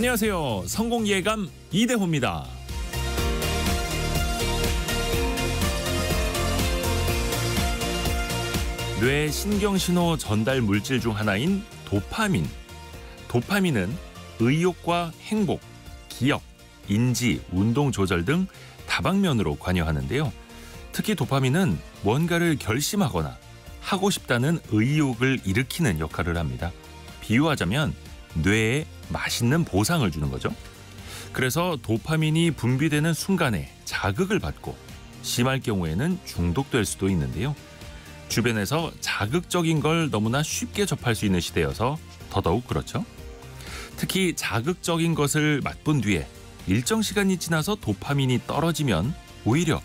안녕하세요. 성공 예감 이대호입니다. 뇌 신경 신호 전달 물질 중 하나인 도파민. 도파민은 의욕과 행복, 기억, 인지, 운동 조절 등 다방면으로 관여하는데요. 특히 도파민은 뭔가를 결심하거나 하고 싶다는 의욕을 일으키는 역할을 합니다. 비유하자면 뇌에 맛있는 보상을 주는 거죠. 그래서 도파민이 분비되는 순간에 자극을 받고 심할 경우에는 중독될 수도 있는데요. 주변에서 자극적인 걸 너무나 쉽게 접할 수 있는 시대여서 더더욱 그렇죠. 특히 자극적인 것을 맛본 뒤에 일정 시간이 지나서 도파민이 떨어지면 오히려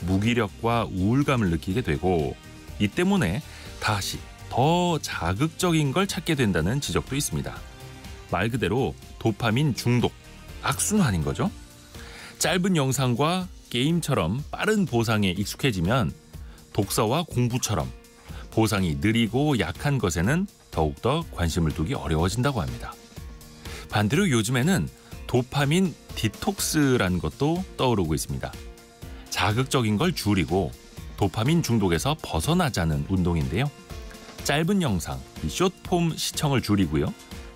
무기력과 우울감을 느끼게 되고 이 때문에 다시 더 자극적인 걸 찾게 된다는 지적도 있습니다. 말 그대로 도파민 중독, 악순환인 거죠. 짧은 영상과 게임처럼 빠른 보상에 익숙해지면 독서와 공부처럼 보상이 느리고 약한 것에는 더욱더 관심을 두기 어려워진다고 합니다. 반대로 요즘에는 도파민 디톡스라는 것도 떠오르고 있습니다. 자극적인 걸 줄이고 도파민 중독에서 벗어나자는 운동인데요. 짧은 영상, 숏폼 시청을 줄이고요.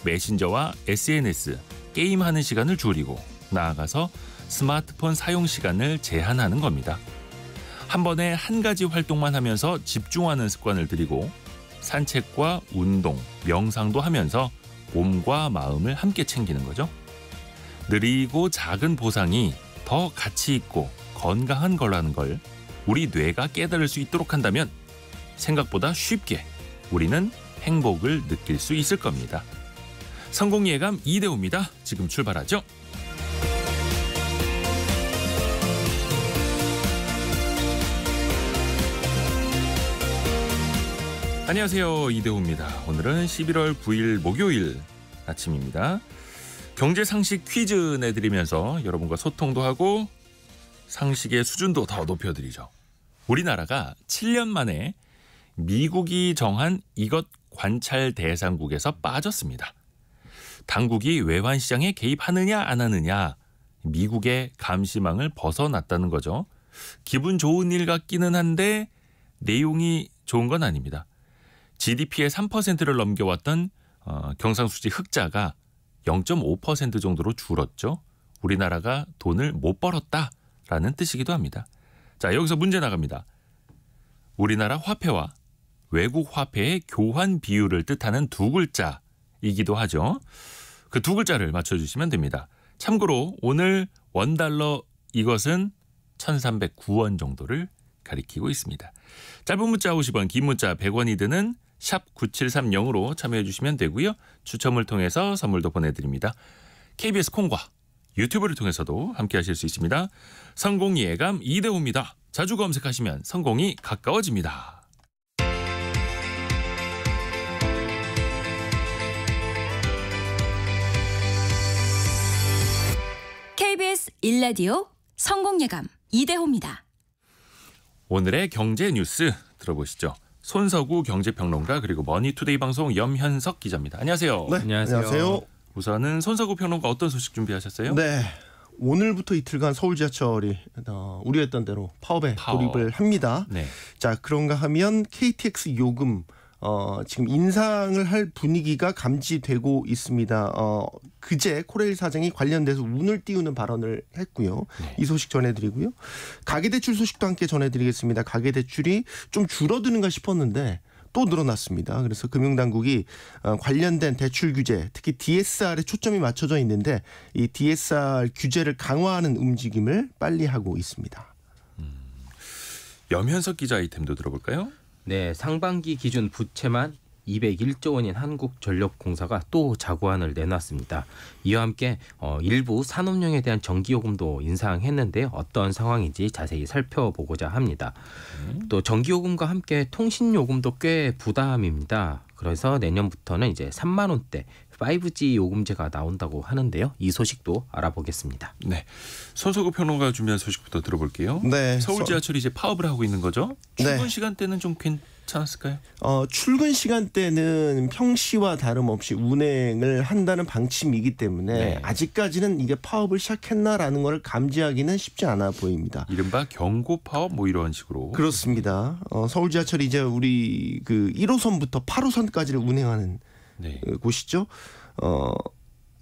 메신저와 SNS, 게임하는 시간을 줄이고 나아가서 스마트폰 사용 시간을 제한하는 겁니다. 한 번에 한 가지 활동만 하면서 집중하는 습관을 들이고 산책과 운동, 명상도 하면서 몸과 마음을 함께 챙기는 거죠. 느리고 작은 보상이 더 가치 있고 건강한 거라는 걸 우리 뇌가 깨달을 수 있도록 한다면 생각보다 쉽게 우리는 행복을 느낄 수 있을 겁니다. 성공 예감 이대호입니다. 지금 출발하죠. 안녕하세요. 이대호입니다. 오늘은 11월 9일 목요일 아침입니다. 경제 상식 퀴즈 내드리면서 여러분과 소통도 하고 상식의 수준도 더 높여드리죠. 우리나라가 7년 만에 미국이 정한 이것 관찰 대상국에서 빠졌습니다. 당국이 외환 시장에 개입하느냐 안 하느냐 미국의 감시망을 벗어났다는 거죠. 기분 좋은 일 같기는 한데 내용이 좋은 건 아닙니다. GDP의 3%를 넘겨왔던 어, 경상수지 흑자가 0.5% 정도로 줄었죠. 우리나라가 돈을 못 벌었다라는 뜻이기도 합니다. 자, 여기서 문제 나갑니다. 우리나라 화폐와 외국 화폐의 교환 비율을 뜻하는 두 글자이기도 하죠. 그두 글자를 맞춰주시면 됩니다. 참고로 오늘 원달러 이것은 1309원 정도를 가리키고 있습니다. 짧은 문자 50원, 긴 문자 100원이 드는 샵 9730으로 참여해 주시면 되고요. 추첨을 통해서 선물도 보내드립니다. KBS 콩과 유튜브를 통해서도 함께 하실 수 있습니다. 성공이 예감 이대호입니다. 자주 검색하시면 성공이 가까워집니다. 일라디오 성공예감 이대호입니다. 오늘의 경제 뉴스 들어보시죠. 손서구 경제평론가 그리고 머니투데이 방송 염현석 기자입니다. 안녕하세요. 네, 안녕하세요. 우선은 손서구 평론가 어떤 소식 준비하셨어요? 네. 오늘부터 이틀간 서울 지하철이 어, 우려했던 대로 파업에 파업. 돌입을 합니다. 네. 자, 그런가 하면 KTX 요금 어, 지금 인상을 할 분위기가 감지되고 있습니다. 어, 그제 코레일 사장이 관련돼서 운을 띄우는 발언을 했고요. 네. 이 소식 전해드리고요. 가계대출 소식도 함께 전해드리겠습니다. 가계대출이 좀 줄어드는가 싶었는데 또 늘어났습니다. 그래서 금융당국이 어, 관련된 대출 규제, 특히 DSR에 초점이 맞춰져 있는데 이 DSR 규제를 강화하는 움직임을 빨리 하고 있습니다. 음. 염현석 기자 아이템도 들어볼까요? 네, 상반기 기준 부채만 201조 원인 한국전력공사가 또 자구안을 내놨습니다. 이와 함께 어, 일부 산업용에 대한 전기요금도 인상했는데 어떤 상황인지 자세히 살펴보고자 합니다. 네. 또 전기요금과 함께 통신요금도 꽤 부담입니다. 그래서 내년부터는 이제 3만 원대 5G 요금제가 나온다고 하는데요. 이 소식도 알아보겠습니다. 네. 손석구 평론가 준비한 소식부터 들어볼게요. 네. 서울 지하철이 이제 파업을 하고 있는 거죠? 네. 출근 네. 시간대는 좀 괜. 찮았을까요 어, 출근 시간대는 평시와 다름없이 운행을 한다는 방침이기 때문에 네. 아직까지는 이게 파업을 시작했나라는 걸 감지하기는 쉽지 않아 보입니다. 이른바 경고 파업 뭐 이런 식으로. 그렇습니다. 어, 서울 지하철이 이제 우리 그 1호선부터 8호선까지를 운행하는 네. 곳이죠. 어,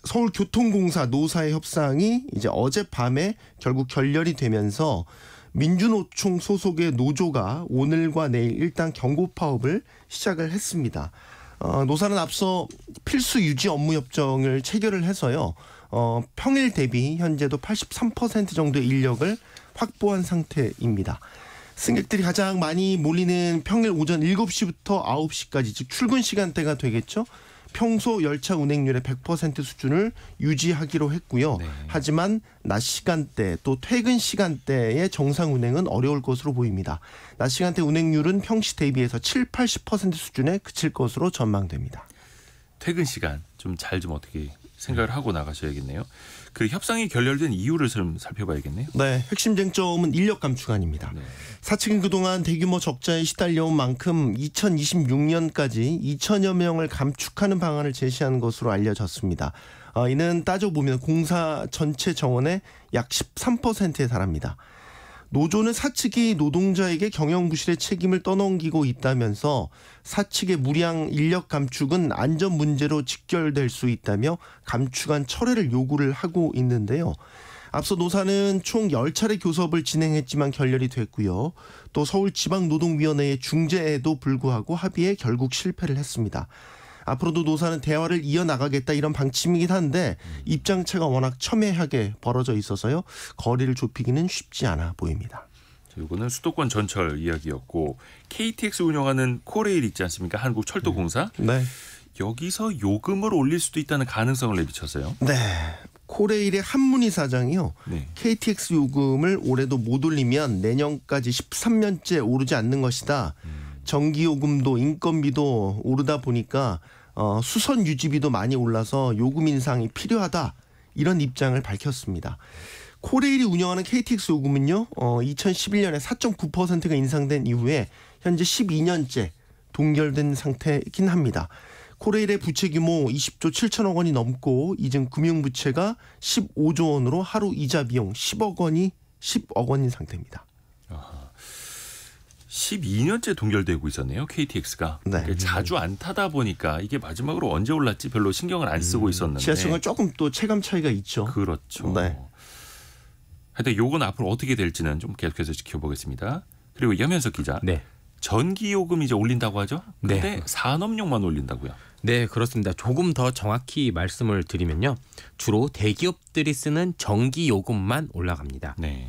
서울교통공사 노사의 협상이 이제 어젯밤에 결국 결렬이 되면서 민주노총 소속의 노조가 오늘과 내일 일단 경고 파업을 시작을 했습니다. 어, 노사는 앞서 필수 유지 업무 협정을 체결을 해서요. 어, 평일 대비 현재도 83% 정도의 인력을 확보한 상태입니다. 승객들이 가장 많이 몰리는 평일 오전 7시부터 9시까지 즉 출근 시간대가 되겠죠. 평소 열차 운행률의 100% 수준을 유지하기로 했고요. 네. 하지만 낮 시간대 또 퇴근 시간대의 정상 운행은 어려울 것으로 보입니다. 낮 시간대 운행률은 평시 대비해서 7, 80% 수준에 그칠 것으로 전망됩니다. 퇴근 시간 좀 잘좀 좀 어떻게 생각을 네. 하고 나가셔야겠네요. 그 협상이 결렬된 이유를 좀 살펴봐야겠네요. 네, 핵심 쟁점은 인력 감축안입니다. 네. 사측은 그동안 대규모 적자에 시달려온 만큼 2026년까지 2천여 명을 감축하는 방안을 제시한 것으로 알려졌습니다. 어, 이는 따져보면 공사 전체 정원의 약 13%에 달합니다. 노조는 사측이 노동자에게 경영 부실의 책임을 떠넘기고 있다면서 사측의 무량 인력 감축은 안전 문제로 직결될 수 있다며 감축안 철회를 요구를 하고 있는데요. 앞서 노사는 총 10차례 교섭을 진행했지만 결렬이 됐고요. 또 서울지방노동위원회의 중재에도 불구하고 합의에 결국 실패를 했습니다. 앞으로도 노사는 대화를 이어나가겠다 이런 방침이긴 한데 입장 차가 워낙 첨예하게 벌어져 있어서요. 거리를 좁히기는 쉽지 않아 보입니다. 이거는 수도권 전철 이야기였고 KTX 운영하는 코레일 있지 않습니까? 한국 철도공사. 음. 네. 여기서 요금을 올릴 수도 있다는 가능성을 내비쳤어요. 네. 코레일의 한문희 사장이요. 네. KTX 요금을 올해도 못 올리면 내년까지 13년째 오르지 않는 것이다. 음. 전기요금도 인건비도 오르다 보니까 어, 수선 유지비도 많이 올라서 요금 인상이 필요하다 이런 입장을 밝혔습니다. 코레일이 운영하는 KTX 요금은요, 어, 2011년에 4.9%가 인상된 이후에 현재 12년째 동결된 상태이긴 합니다. 코레일의 부채 규모 20조 7천억 원이 넘고 이젠 금융 부채가 15조 원으로 하루 이자 비용 10억 원이 10억 원인 상태입니다. 12년째 동결되고 있었네요. KTX가 네. 그러니까 자주 안 타다 보니까 이게 마지막으로 언제 올랐지 별로 신경을 안 쓰고 음, 있었는데 지하철은 조금 또 체감 차이가 있죠. 그렇죠. 네. 하여튼 요건 앞으로 어떻게 될지는 좀 계속해서 지켜보겠습니다. 그리고 염면석 기자. 네. 전기 요금 이제 올린다고 하죠. 네. 근데 네. 산업용만 올린다고요. 네, 그렇습니다. 조금 더 정확히 말씀을 드리면요. 주로 대기업들이 쓰는 전기 요금만 올라갑니다. 네.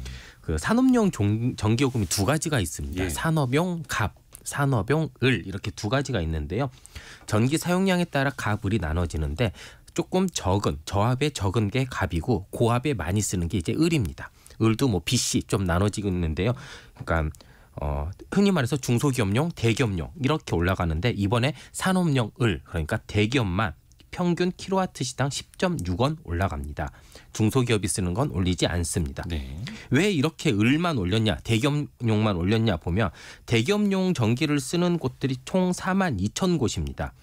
그 산업용 종, 전기요금이 두 가지가 있습니다. 예. 산업용 갑, 산업용 을 이렇게 두 가지가 있는데요. 전기 사용량에 따라 갑을이 나눠지는데 조금 적은 저압에 적은 게 갑이고 고압에 많이 쓰는 게 이제 을입니다. 을도 뭐 BC 좀 나눠지고 있는데요. 그러니까 어, 흔히 말해서 중소기업용, 대기업용 이렇게 올라가는데 이번에 산업용 을 그러니까 대기업만 평균 킬로와트 시당 10.6원 올라갑니다. 중소기업이 쓰는 건 올리지 않습니다. 네. 왜 이렇게 을만 올렸냐, 대기업용만 올렸냐 보면 대기업용 전기를 쓰는 곳들이 총 4만 2천 곳입니다.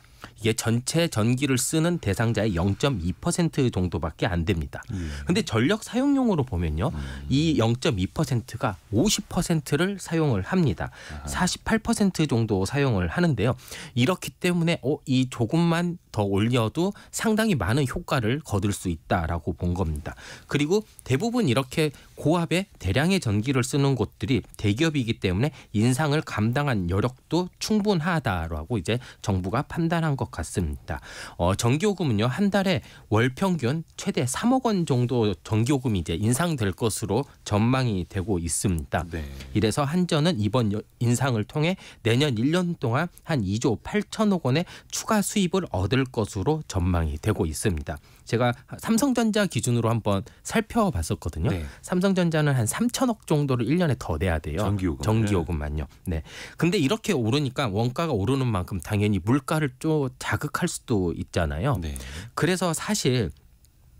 이게 전체 전기를 쓰는 대상자의 0.2% 정도밖에 안 됩니다. 예. 근데 전력 사용용으로 보면요. 음. 이 0.2%가 50%를 사용을 합니다. 48% 정도 사용을 하는데요. 이렇기 때문에 어, 이 조금만 더 올려도 상당히 많은 효과를 거둘 수 있다라고 본 겁니다. 그리고 대부분 이렇게 고압의 대량의 전기를 쓰는 곳들이 대기업이기 때문에 인상을 감당한 여력도 충분하다라고 이제 정부가 판단한 것것 같습니다. 어, 전기요금은요 한 달에 월 평균 최대 3억 원 정도 전기요금이 이제 인상될 것으로 전망이 되고 있습니다. 네. 이래서 한전은 이번 인상을 통해 내년 1년 동안 한 2조 8천억 원의 추가 수입을 얻을 것으로 전망이 되고 있습니다. 제가 삼성전자 기준으로 한번 살펴봤었거든요. 네. 삼성전자는 한 3천억 정도를 1년에 더 내야 돼요. 전기요금. 전기요금만요. 네. 네. 근데 이렇게 오르니까 원가가 오르는 만큼 당연히 물가를 좀 자극할 수도 있잖아요. 네. 그래서 사실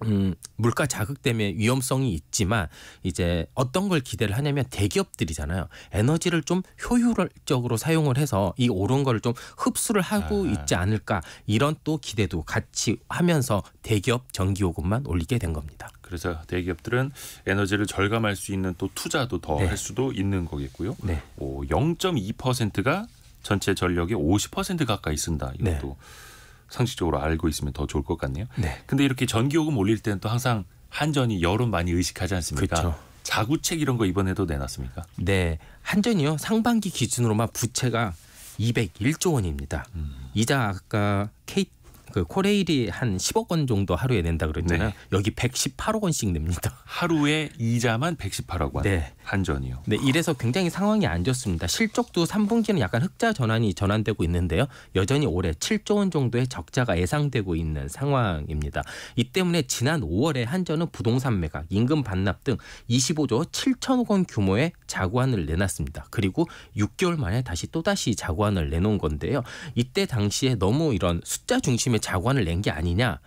음, 물가 자극 때문에 위험성이 있지만 이제 어떤 걸 기대를 하냐면 대기업들이잖아요. 에너지를 좀 효율적으로 사용을 해서 이 오른 거를 좀 흡수를 하고 아. 있지 않을까 이런 또 기대도 같이 하면서 대기업 전기 요금만 올리게 된 겁니다. 그래서 대기업들은 에너지를 절감할 수 있는 또 투자도 더할 네. 수도 있는 거겠고요. 네. 오, 0.2%가 전체 전력의 50% 가까이 쓴다. 이것도 네. 상식적으로 알고 있으면 더 좋을 것 같네요. 네. 근데 이렇게 전기요금 올릴 때는 또 항상 한전이 여론 많이 의식하지 않습니까? 그렇죠. 자구책 이런 거 이번에도 내놨습니까? 네. 한전이요. 상반기 기준으로만 부채가 201조 원입니다. 음. 이자 아까 KT 그 코레일이 한 10억 원 정도 하루에 낸다 그랬잖아요. 네. 여기 118억 원씩 냅니다. 하루에 이자만 118억 원. 네. 한전이요. 네, 이래서 굉장히 상황이 안 좋습니다. 실적도 3분기는 약간 흑자 전환이 전환되고 있는데요. 여전히 올해 7조 원 정도의 적자가 예상되고 있는 상황입니다. 이 때문에 지난 5월에 한전은 부동산 매각, 임금 반납 등 25조 7천억 원 규모의 자구안을 내놨습니다. 그리고 6개월 만에 다시 또다시 자구안을 내놓은 건데요. 이때 당시에 너무 이런 숫자 중심의 노력에 자관을 낸 게 아니냐.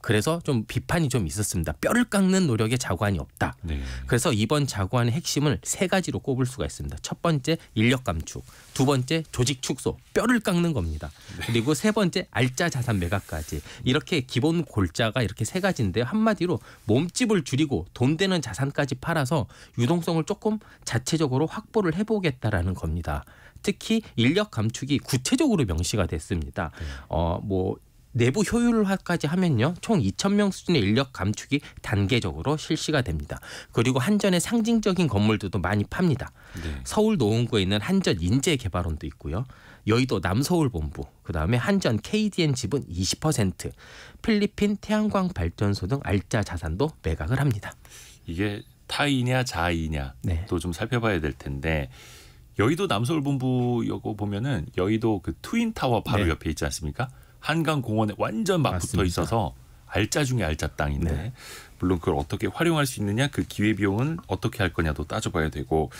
그래서 좀 비판이 좀 있었습니다. 뼈를 깎는 노력에 자관이 없다. 네. 그래서 이번 자관의 핵심을 세 가지로 꼽을 수가 있습니다. 첫 번째 인력 감축, 두 번째 조직 축소, 뼈를 깎는 겁니다. 네. 그리고 세 번째 알짜 자산 매각까지 이렇게 기본 골자가 이렇게 세 가지인데 한마디로 몸집을 줄이고 돈 되는 자산까지 팔아서 유동성을 조금 자체적으로 확보를 해보겠다라는 겁니다. 특히 인력 감축이 구체적으로 명시가 됐습니다. 네. 어뭐 내부 효율화까지 하면요. 총 2천 명 수준의 인력 감축이 단계적으로 실시가 됩니다. 그리고 한전의 상징적인 건물들도 많이 팝니다. 네. 서울 노원구에 있는 한전 인재 개발원도 있고요. 여의도 남서울본부, 그다음에 한전 KDN 지분 20%, 필리핀 태양광 발전소 등 알짜 자산도 매각을 합니다. 이게 타이냐 자이냐 네. 또좀 살펴봐야 될 텐데 여의도 남서울본부 여거 보면은 여의도 그 트윈타워 바로 네. 옆에 있지 않습니까? 한강 공원에 완전 맞붙어 있어서 알짜 중에 알짜 땅인데 네. 물론 그걸 어떻게 활용할 수 있느냐, 그 기회 비용은 어떻게 할 거냐도 따져봐야 되고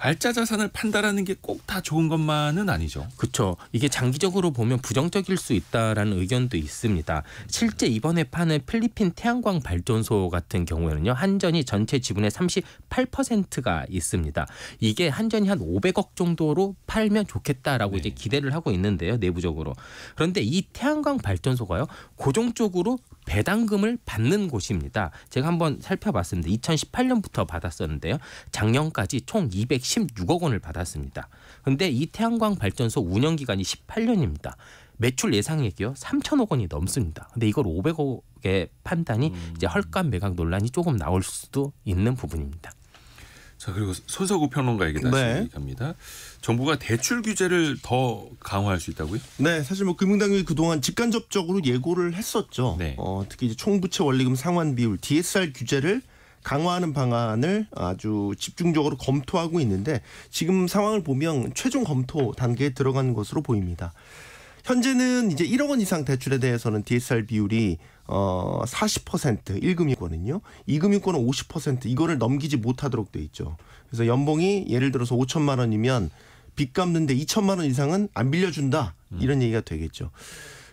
알짜 자산을 판다라는 게 꼭 다 좋은 것만은 아니죠. 그렇죠. 이게 장기적으로 보면 부정적일 수 있다라는 의견도 있습니다. 실제 이번에 파는 필리핀 태양광 발전소 같은 경우에는요. 한전이 전체 지분의 38%가 있습니다. 이게 한전이 한 500억 정도로 팔면 좋겠다라고 네. 이제 기대를 하고 있는데요. 내부적으로. 그런데 이 태양광 발전소가요. 고정적으로 배당금을 받는 곳입니다. 제가 한번 살펴봤습니다. 2018년부터 받았었는데요. 작년까지 총 216억 원을 받았습니다. 근데 이 태양광 발전소 운영 기간이 18년입니다. 매출 예상액이요 3천억 원이 넘습니다. 근데 이걸 5 0 0억에 판단이 음. 이제 헐값 매각 논란이 조금 나올 수도 있는 부분입니다. 자 그리고 손석구 평론가 얘기 다시 네. 갑니다. 정부가 대출 규제를 더 강화할 수 있다고요? 네, 사실 뭐 금융당국이 그동안 직간접적으로 예고를 했었죠. 네. 어, 특히 이제 총부채 원리금 상환 비율 DSR 규제를 강화하는 방안을 아주 집중적으로 검토하고 있는데 지금 상황을 보면 최종 검토 단계에 들어간 것으로 보입니다. 현재는 이제 1억 원 이상 대출에 대해서는 DSR 비율이 어40% 1금융권은요. 2금융권은 50% 이거를 넘기지 못하도록 돼 있죠. 그래서 연봉이 예를 들어서 5천만 원이면 빚 갚는데 2천만 원 이상은 안 빌려준다 이런 음. 얘기가 되겠죠.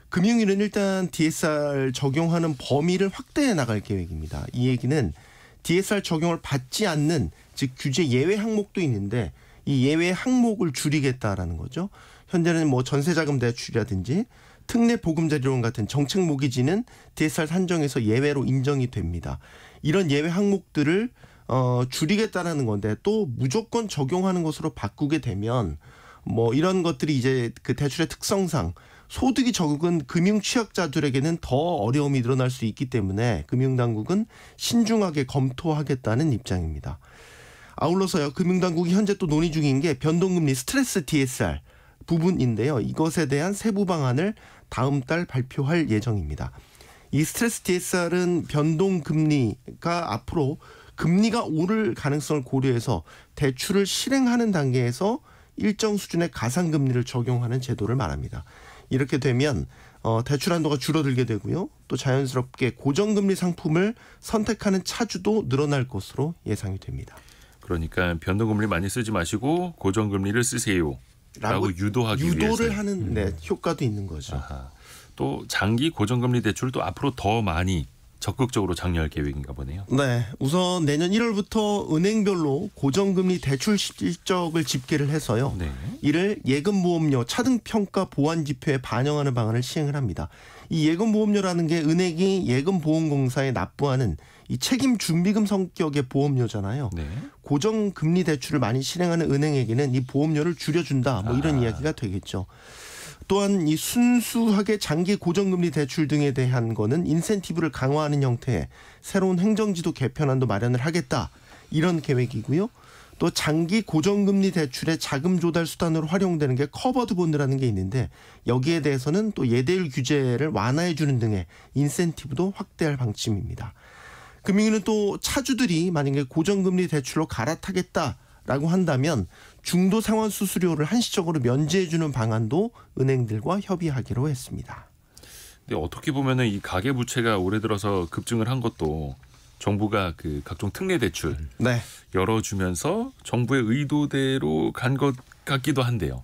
금융위는 일단 DSR 적용하는 범위를 확대해 나갈 계획입니다. 이 얘기는 DSR 적용을 받지 않는 즉 규제 예외 항목도 있는데 이 예외 항목을 줄이겠다라는 거죠. 현재는 뭐 전세자금 대출이라든지 특례 보금자리론 같은 정책 모기지는 DSR 산정에서 예외로 인정이 됩니다. 이런 예외 항목들을 어, 줄이겠다라는 건데 또 무조건 적용하는 것으로 바꾸게 되면 뭐 이런 것들이 이제 그 대출의 특성상 소득이 적은 금융 취약자들에게는 더 어려움이 늘어날 수 있기 때문에 금융당국은 신중하게 검토하겠다는 입장입니다. 아울러서요, 금융당국이 현재 또 논의 중인 게 변동금리 스트레스 DSR 부분인데요. 이것에 대한 세부 방안을 다음 달 발표할 예정입니다. 이 스트레스 DSR은 변동 금리가 앞으로 금리가 오를 가능성을 고려해서 대출을 실행하는 단계에서 일정 수준의 가상금리를 적용하는 제도를 말합니다. 이렇게 되면 어, 대출 한도가 줄어들게 되고요. 또 자연스럽게 고정금리 상품을 선택하는 차주도 늘어날 것으로 예상이 됩니다. 그러니까 변동금리 많이 쓰지 마시고 고정금리를 쓰세요. 라고 유도하기 유도를 위해서. 하는 네, 음. 효과도 있는 거죠. 아하. 또 장기 고정금리 대출도 앞으로 더 많이 적극적으로 장려할 계획인가 보네요. 네, 우선 내년 1월부터 은행별로 고정금리 대출 실적을 집계를 해서요. 네. 이를 예금 보험료 차등 평가 보완 지표에 반영하는 방안을 시행을 합니다. 이 예금 보험료라는 게 은행이 예금 보험공사에 납부하는 이 책임 준비금 성격의 보험료잖아요. 네. 고정 금리 대출을 많이 실행하는 은행에게는 이 보험료를 줄여준다. 뭐 이런 아. 이야기가 되겠죠. 또한 이 순수하게 장기 고정금리 대출 등에 대한 거는 인센티브를 강화하는 형태의 새로운 행정지도 개편안도 마련을 하겠다. 이런 계획이고요. 또 장기 고정금리 대출의 자금 조달 수단으로 활용되는 게 커버드 본드라는 게 있는데 여기에 대해서는 또 예대율 규제를 완화해 주는 등의 인센티브도 확대할 방침입니다. 금융위는 또 차주들이 만약에 고정금리 대출로 갈아타겠다라고 한다면 중도 상환 수수료를 한시적으로 면제해주는 방안도 은행들과 협의하기로 했습니다. 근데 어떻게 보면은 이 가계 부채가 올해 들어서 급증을 한 것도 정부가 그 각종 특례 대출 네. 열어주면서 정부의 의도대로 간 것 같기도 한데요.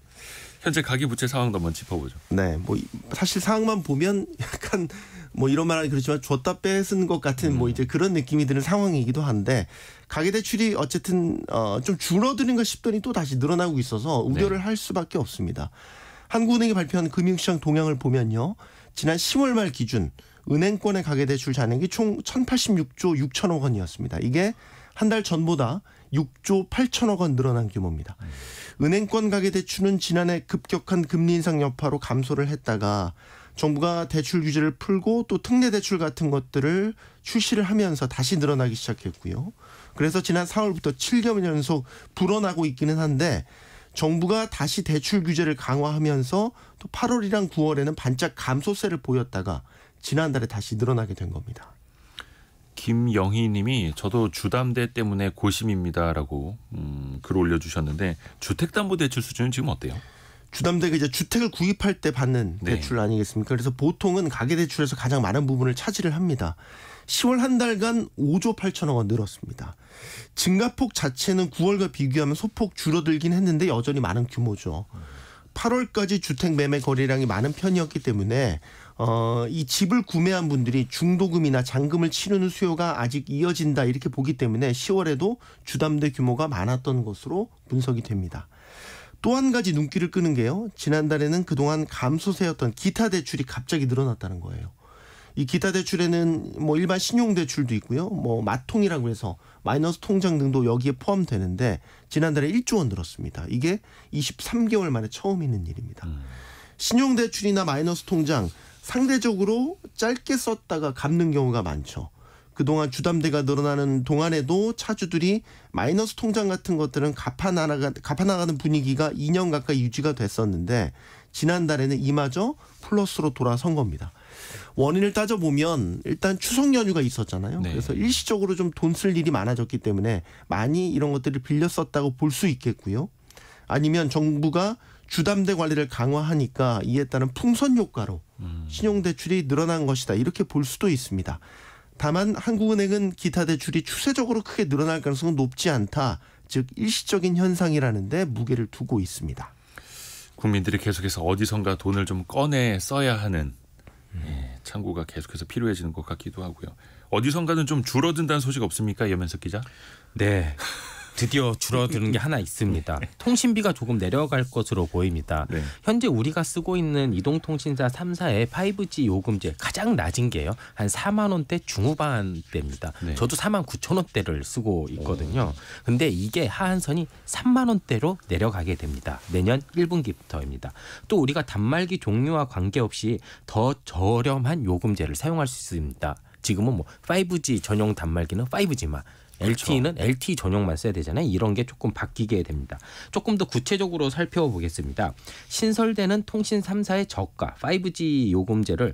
현재 가계 부채 상황도 한번 짚어보죠. 네, 뭐 사실 상황만 보면 약간 뭐 이런 말은 그렇지만 줬다 뺏은 것 같은 뭐 음. 뭐 이제 그런 느낌이 드는 상황이기도 한데 가계 대출이 어쨌든 어좀 줄어드는걸 싶더니 또 다시 늘어나고 있어서 우려를 네. 할 수밖에 없습니다. 한국은행이 발표한 금융시장 동향을 보면요. 지난 10월 말 기준 은행권의 가계대출 잔액이 총 1,086조 6천억 원이었습니다. 이게 한 달 전보다 6조 8천억 원 늘어난 규모입니다. 은행권 가계 대출은 지난해 급격한 금리 인상 여파로 감소를 했다가 정부가 대출 규제를 풀고 또 특례 대출 같은 것들을 출시를 하면서 다시 늘어나기 시작했고요. 그래서 지난 4월부터 7개월 연속 불어나고 있기는 한데 정부가 다시 대출 규제를 강화하면서 또 8월이랑 9월에는 반짝 감소세를 보였다가 지난달에 다시 늘어나게 된 겁니다. 김영희 님이 저도 주담대 때문에 고심입니다라고 음, 글 올려주셨는데 주택담보대출 수준은 지금 어때요? 주담대가 이제 주택을 구입할 때 받는 네. 대출 아니겠습니까? 그래서 보통은 가계대출에서 가장 많은 부분을 차지를 합니다. 10월 한 달간 5조 8천억 원 늘었습니다. 증가폭 자체는 9월과 비교하면 소폭 줄어들긴 했는데 여전히 많은 규모죠. 8월까지 주택 매매 거래량이 많은 편이었기 때문에 어, 이 집을 구매한 분들이 중도금이나 잔금을 치르는 수요가 아직 이어진다 이렇게 보기 때문에 10월에도 주담대 규모가 많았던 것으로 분석이 됩니다. 또 한 가지 눈길을 끄는 게요. 지난달에는 그동안 감소세였던 기타 대출이 갑자기 늘어났다는 거예요. 이 기타 대출에는 뭐 일반 신용 대출도 있고요. 뭐 마통이라고 해서 마이너스 통장 등도 여기에 포함되는데 지난달에 1조 원 늘었습니다. 이게 23개월 만에 처음 있는 일입니다. 음. 신용 대출이나 마이너스 통장 상대적으로 짧게 썼다가 갚는 경우가 많죠. 그동안 주담대가 늘어나는 동안에도 차주들이 마이너스 통장 같은 것들은 갚아나가, 갚아나가는 분위기가 2년 가까이 유지가 됐었는데 지난달에는 이마저 플러스로 돌아선 겁니다. 원인을 따져보면 일단 추석 연휴가 있었잖아요. 네. 그래서 일시적으로 좀 돈 쓸 일이 많아졌기 때문에 많이 이런 것들을 빌려 썼다고 볼 수 있겠고요. 아니면 정부가 주담대 관리를 강화하니까 이에 따른 풍선 효과로 신용대출이 늘어난 것이다. 이렇게 볼 수도 있습니다. 다만 한국은행은 기타 대출이 추세적으로 크게 늘어날 가능성은 높지 않다. 즉 일시적인 현상이라는데 무게를 두고 있습니다. 국민들이 계속해서 어디선가 돈을 좀 꺼내 써야 하는 예, 창구가 계속해서 필요해지는 것 같기도 하고요. 어디선가는 좀 줄어든다는 소식 없습니까, 여면석 기자? 네. 드디어 줄어드는 게 하나 있습니다. 네. 통신비가 조금 내려갈 것으로 보입니다. 네. 현재 우리가 쓰고 있는 이동통신사 3사의 5G 요금제 가장 낮은 게요. 한 4만 원대 중후반대입니다. 네. 저도 4만 9천 원대를 쓰고 있거든요. 근데 이게 하한선이 3만 원대로 내려가게 됩니다. 내년 1분기부터입니다. 또 우리가 단말기 종류와 관계없이 더 저렴한 요금제를 사용할 수 있습니다. 지금은 뭐 5G 전용 단말기는 5G만 그렇죠. LTE는 LTE 전용만 써야 되잖아요. 이런 게 조금 바뀌게 됩니다. 조금 더 구체적으로 살펴보겠습니다. 신설되는 통신 3사의 저가 5G 요금제를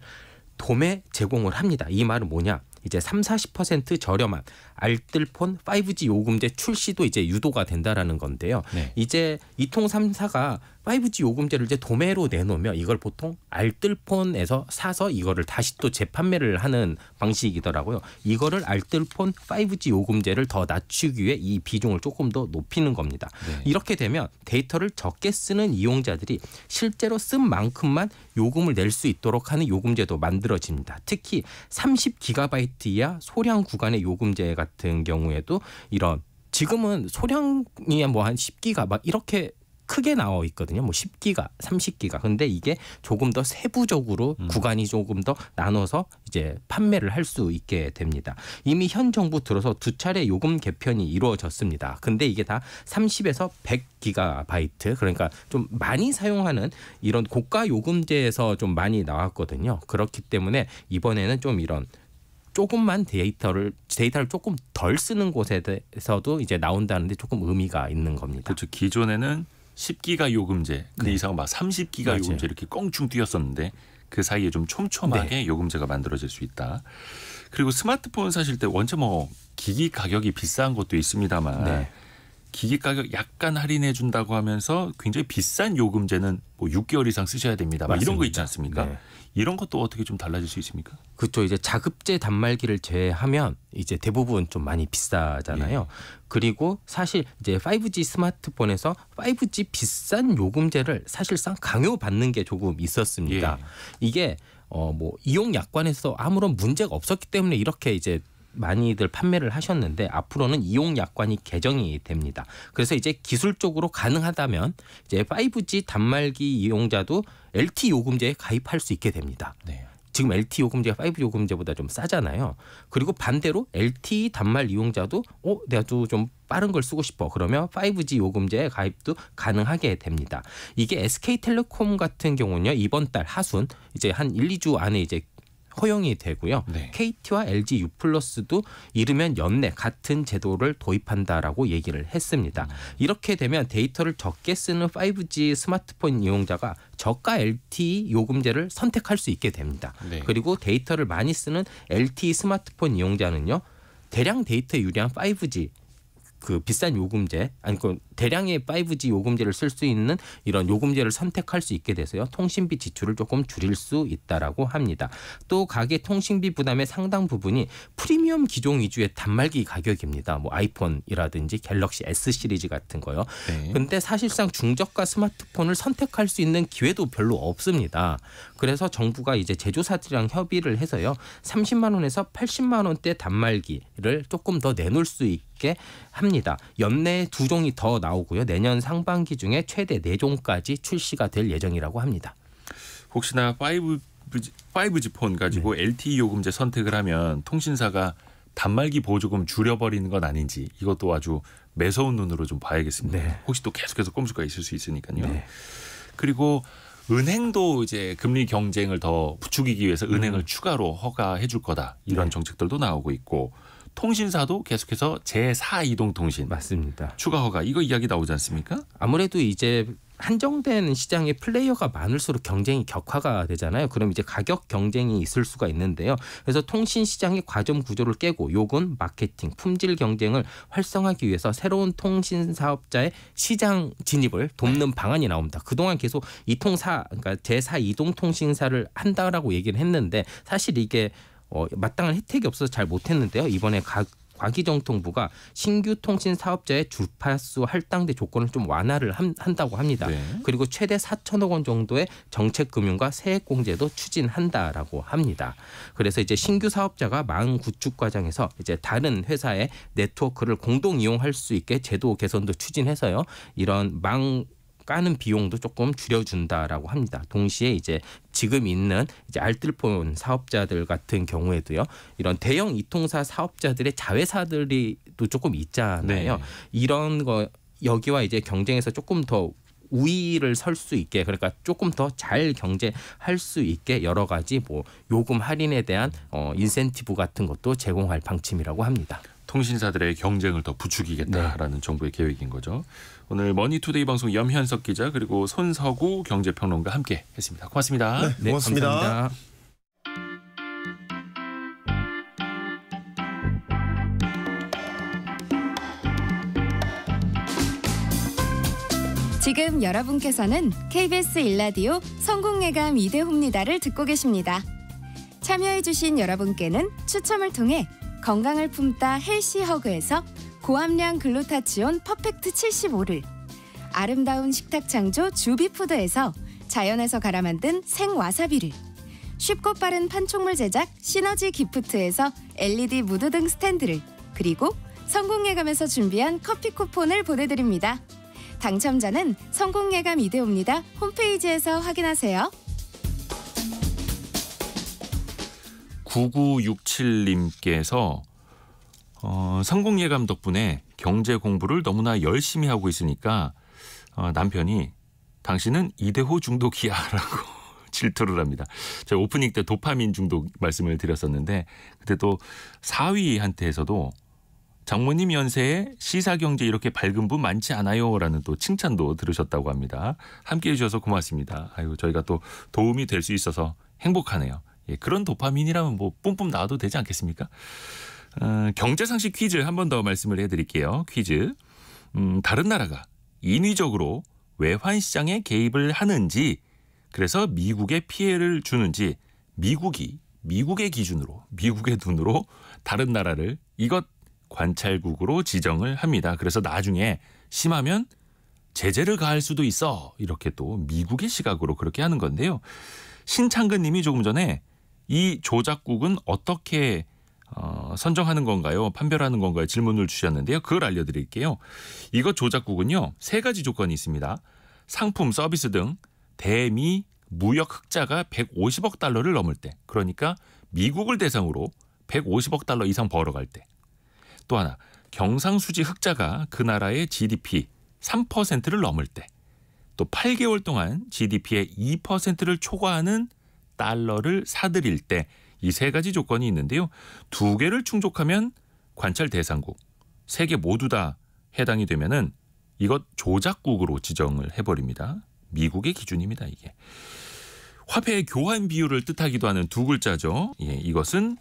도매 제공을 합니다. 이 말은 뭐냐? 이제 3, 40% 저렴한 알뜰폰 5G 요금제 출시도 이제 유도가 된다라는 건데요. 네. 이제 이통 3사가 5G 요금제를 이제 도매로 내놓으면 이걸 보통 알뜰폰에서 사서 이거를 다시 또 재판매를 하는 방식이더라고요. 이거를 알뜰폰 5G 요금제를 더 낮추기 위해 이 비중을 조금 더 높이는 겁니다. 네. 이렇게 되면 데이터를 적게 쓰는 이용자들이 실제로 쓴 만큼만 요금을 낼 수 있도록 하는 요금제도 만들어집니다. 특히 30GB 이하 소량 구간의 요금제 같은 경우에도 이런 지금은 소량이 뭐 한 10기가 막 이렇게 크게 나와 있거든요. 뭐 10기가, 30기가. 근데 이게 조금 더 세부적으로 음. 구간이 조금 더 나눠서 이제 판매를 할 수 있게 됩니다. 이미 현 정부 들어서 두 차례 요금 개편이 이루어졌습니다. 근데 이게 다 30에서 100기가바이트 그러니까 좀 많이 사용하는 이런 고가 요금제에서 좀 많이 나왔거든요. 그렇기 때문에 이번에는 좀 이런 조금만 데이터를 데이터를 조금 덜 쓰는 곳에서도 이제 나온다는데 조금 의미가 있는 겁니다. 그렇죠. 기존에는 10기가 요금제 그 네. 이상 막 30기가 맞아요. 요금제 이렇게 껑충 뛰었었는데 그 사이에 좀 촘촘하게 네. 요금제가 만들어질 수 있다. 그리고 스마트폰 사실 때 원체 뭐 기기 가격이 비싼 것도 있습니다만 네. 기기 가격 약간 할인해 준다고 하면서 굉장히 비싼 요금제는 뭐 6개월 이상 쓰셔야 됩니다. 막 이런 거 있지 않습니까? 네. 이런 것도 어떻게 좀 달라질 수 있습니까? 그렇죠. 이제 자급제 단말기를 제외하면 이제 대부분 좀 많이 비싸잖아요. 예. 그리고 사실 이제 5G 스마트폰에서 5G 비싼 요금제를 사실상 강요받는 게 조금 있었습니다. 예. 이게 어 뭐 이용 약관에서 아무런 문제가 없었기 때문에 이렇게 이제 많이들 판매를 하셨는데 앞으로는 이용 약관이 개정이 됩니다. 그래서 이제 기술적으로 가능하다면 이제 5G 단말기 이용자도 LTE 요금제에 가입할 수 있게 됩니다. 네. 지금 LTE 요금제가 5G 요금제보다 좀 싸잖아요. 그리고 반대로 LTE 단말 이용자도 어 내가도 좀 빠른 걸 쓰고 싶어. 그러면 5G 요금제 가입도 가능하게 됩니다. 이게 SK텔레콤 같은 경우는요. 이번 달 하순 이제 한 1, 2주 안에 이제 허용이 되고요. 네. KT와 LG U 플러스도 이르면 연내 같은 제도를 도입한다라고 얘기를 했습니다. 음. 이렇게 되면 데이터를 적게 쓰는 5G 스마트폰 이용자가 저가 LTE 요금제를 선택할 수 있게 됩니다. 네. 그리고 데이터를 많이 쓰는 LTE 스마트폰 이용자는요. 대량 데이터 에 유리한 5G 그 비싼 요금제 아니 그 대량의 5G 요금제를 쓸 수 있는 이런 요금제를 선택할 수 있게 돼서요. 통신비 지출을 조금 줄일 수 있다라고 합니다. 또가게 통신비 부담의 상당 부분이 프리미엄 기종 위주의 단말기 가격입니다. 뭐 아이폰이라든지 갤럭시 S 시리즈 같은 거요. 네. 근데 사실상 중저가 스마트폰을 선택할 수 있는 기회도 별로 없습니다. 그래서 정부가 이제 제조사들이랑 협의를 해서요. 30만 원에서 80만 원대 단말기를 조금 더 내놓을 수 있게 합니다. 연내에 두 종이 더 나. 나오고요. 내년 상반기 중에 최대 네종까지 출시가 될 예정이라고 합니다. 혹시나 5G, 5G 폰 가지고 네. LTE 요금제 선택을 하면 통신사가 단말기 보조금 줄여버리는 건 아닌지 이것도 아주 매서운 눈으로 좀 봐야겠습니다. 네. 혹시 또 계속해서 꼼수가 있을 수 있으니까요. 네. 그리고 은행도 이제 금리 경쟁을 더 부추기기 위해서 음. 은행을 음. 추가로 허가해 줄 거다 이런 네. 정책들도 나오고 있고 통신사도 계속해서 제4 이동통신 맞습니다. 추가 허가 이거 이야기 나오지 않습니까? 아무래도 이제 한정된 시장에 플레이어가 많을수록 경쟁이 격화가 되잖아요. 그럼 이제 가격 경쟁이 있을 수가 있는데요. 그래서 통신 시장의 과점 구조를 깨고 요건 마케팅, 품질 경쟁을 활성화하기 위해서 새로운 통신 사업자의 시장 진입을 돕는 방안이 나옵니다. 그동안 계속 이통사 그러니까 제4 이동 통신사를 한다라고 얘기를 했는데 사실 이게 어, 마땅한 혜택이 없어서 잘 못했는데요. 이번에 각 과기정통부가 신규 통신 사업자의 주파수 할당대 조건을 좀 완화를 한, 다고 합니다. 네. 그리고 최대 4천억 원 정도의 정책 금융과 세액 공제도 추진한다라고 합니다. 그래서 이제 신규 사업자가 망 구축 과정에서 이제 다른 회사의 네트워크를 공동 이용할 수 있게 제도 개선도 추진해서요. 이런 망 까는 비용도 조금 줄여준다라고 합니다. 동시에 이제 지금 있는 이제 알뜰폰 사업자들 같은 경우에도요. 이런 대형 이통사 사업자들의 자회사들이 또 조금 있잖아요. 네. 이런 거 여기와 이제 경쟁에서 조금 더 우위를 설 수 있게 그러니까 조금 더 잘 경제할 수 있게 여러 가지 뭐 요금 할인에 대한 어 인센티브 같은 것도 제공할 방침이라고 합니다. 통신사들의 경쟁을 더 부추기겠다라는 네. 정부의 계획인 거죠. 오늘 머니투데이 방송 염현석 기자 그리고 손서구 경제평론가 함께 했습니다. 고맙습니다. 네, 네 고맙습니다. 감사합니다. 지금 여러분께서는 KBS 일라디오 성공예감 이대호입니다를 듣고 계십니다. 참여해주신 여러분께는 추첨을 통해 건강을 품다 헬시허그에서 고함량 글루타치온 퍼펙트 75를 아름다운 식탁 창조 주비푸드에서 자연에서 갈아 만든 생와사비를 쉽고 빠른 판촉물 제작 시너지 기프트에서 LED 무드등 스탠드를 그리고 성공예감에서 준비한 커피 쿠폰을 보내드립니다. 당첨자는 성공예감 이대호입니다. 홈페이지에서 확인하세요. 9967님께서 어, 성공 예감 덕분에 경제 공부를 너무나 열심히 하고 있으니까 어, 남편이 당신은 이대호 중독이야라고 질투를 합니다. 제가 오프닝 때 도파민 중독 말씀을 드렸었는데 그때 또사위한테서도 장모님 연세에 시사경제 이렇게 밝은 분 많지 않아요라는 또 칭찬도 들으셨다고 합니다. 함께해 주셔서 고맙습니다. 아유 저희가 또 도움이 될 수 있어서 행복하네요. 예, 그런 도파민이라면 뭐 뿜뿜 나와도 되지 않겠습니까? 어, 경제상식 퀴즈 한 번 더 말씀을 해드릴게요. 퀴즈. 음, 다른 나라가 인위적으로 외환 시장에 개입을 하는지 그래서 미국에 피해를 주는지 미국이 미국의 기준으로 미국의 눈으로 다른 나라를 이것 관찰국으로 지정을 합니다. 그래서 나중에 심하면 제재를 가할 수도 있어. 이렇게 또 미국의 시각으로 그렇게 하는 건데요. 신창근 님이 조금 전에 이 조작국은 어떻게 어, 선정하는 건가요? 판별하는 건가요? 질문을 주셨는데요. 그걸 알려드릴게요. 이것 조작국은요. 세 가지 조건이 있습니다. 상품, 서비스 등 대미 무역 흑자가 150억 달러를 넘을 때. 그러니까 미국을 대상으로 150억 달러 이상 벌어갈 때. 또 하나, 경상수지 흑자가 그 나라의 GDP 3%를 넘을 때. 또 8개월 동안 GDP의 2%를 초과하는 달러를 사들일 때 이 세 가지 조건이 있는데요. 두 개를 충족하면 관찰 대상국, 세 개 모두 다 해당이 되면은 이것 조작국으로 지정을 해버립니다. 미국의 기준입니다, 이게. 화폐의 교환 비율을 뜻하기도 하는 두 글자죠. 예, 이것은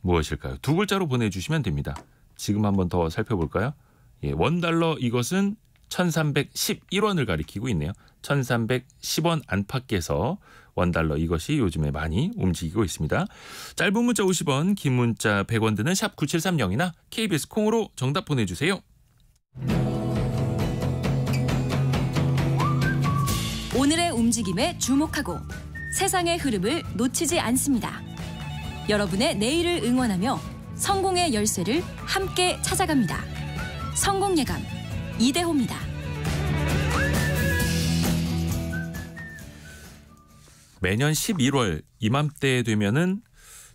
무엇일까요? 두 글자로 보내주시면 됩니다. 지금 한번 더 살펴볼까요? 예, 원달러 이것은 1311원을 가리키고 있네요. 1310원 안팎에서 원달러 이것이 요즘에 많이 움직이고 있습니다. 짧은 문자 50원, 긴 문자 100원 드는 샵 9730이나 KBS 콩으로 정답 보내주세요. 오늘의 움직임에 주목하고 세상의 흐름을 놓치지 않습니다. 여러분의 내일을 응원하며 성공의 열쇠를 함께 찾아갑니다. 성공 예감 이대호입니다. 매년 11월 이맘때 되면은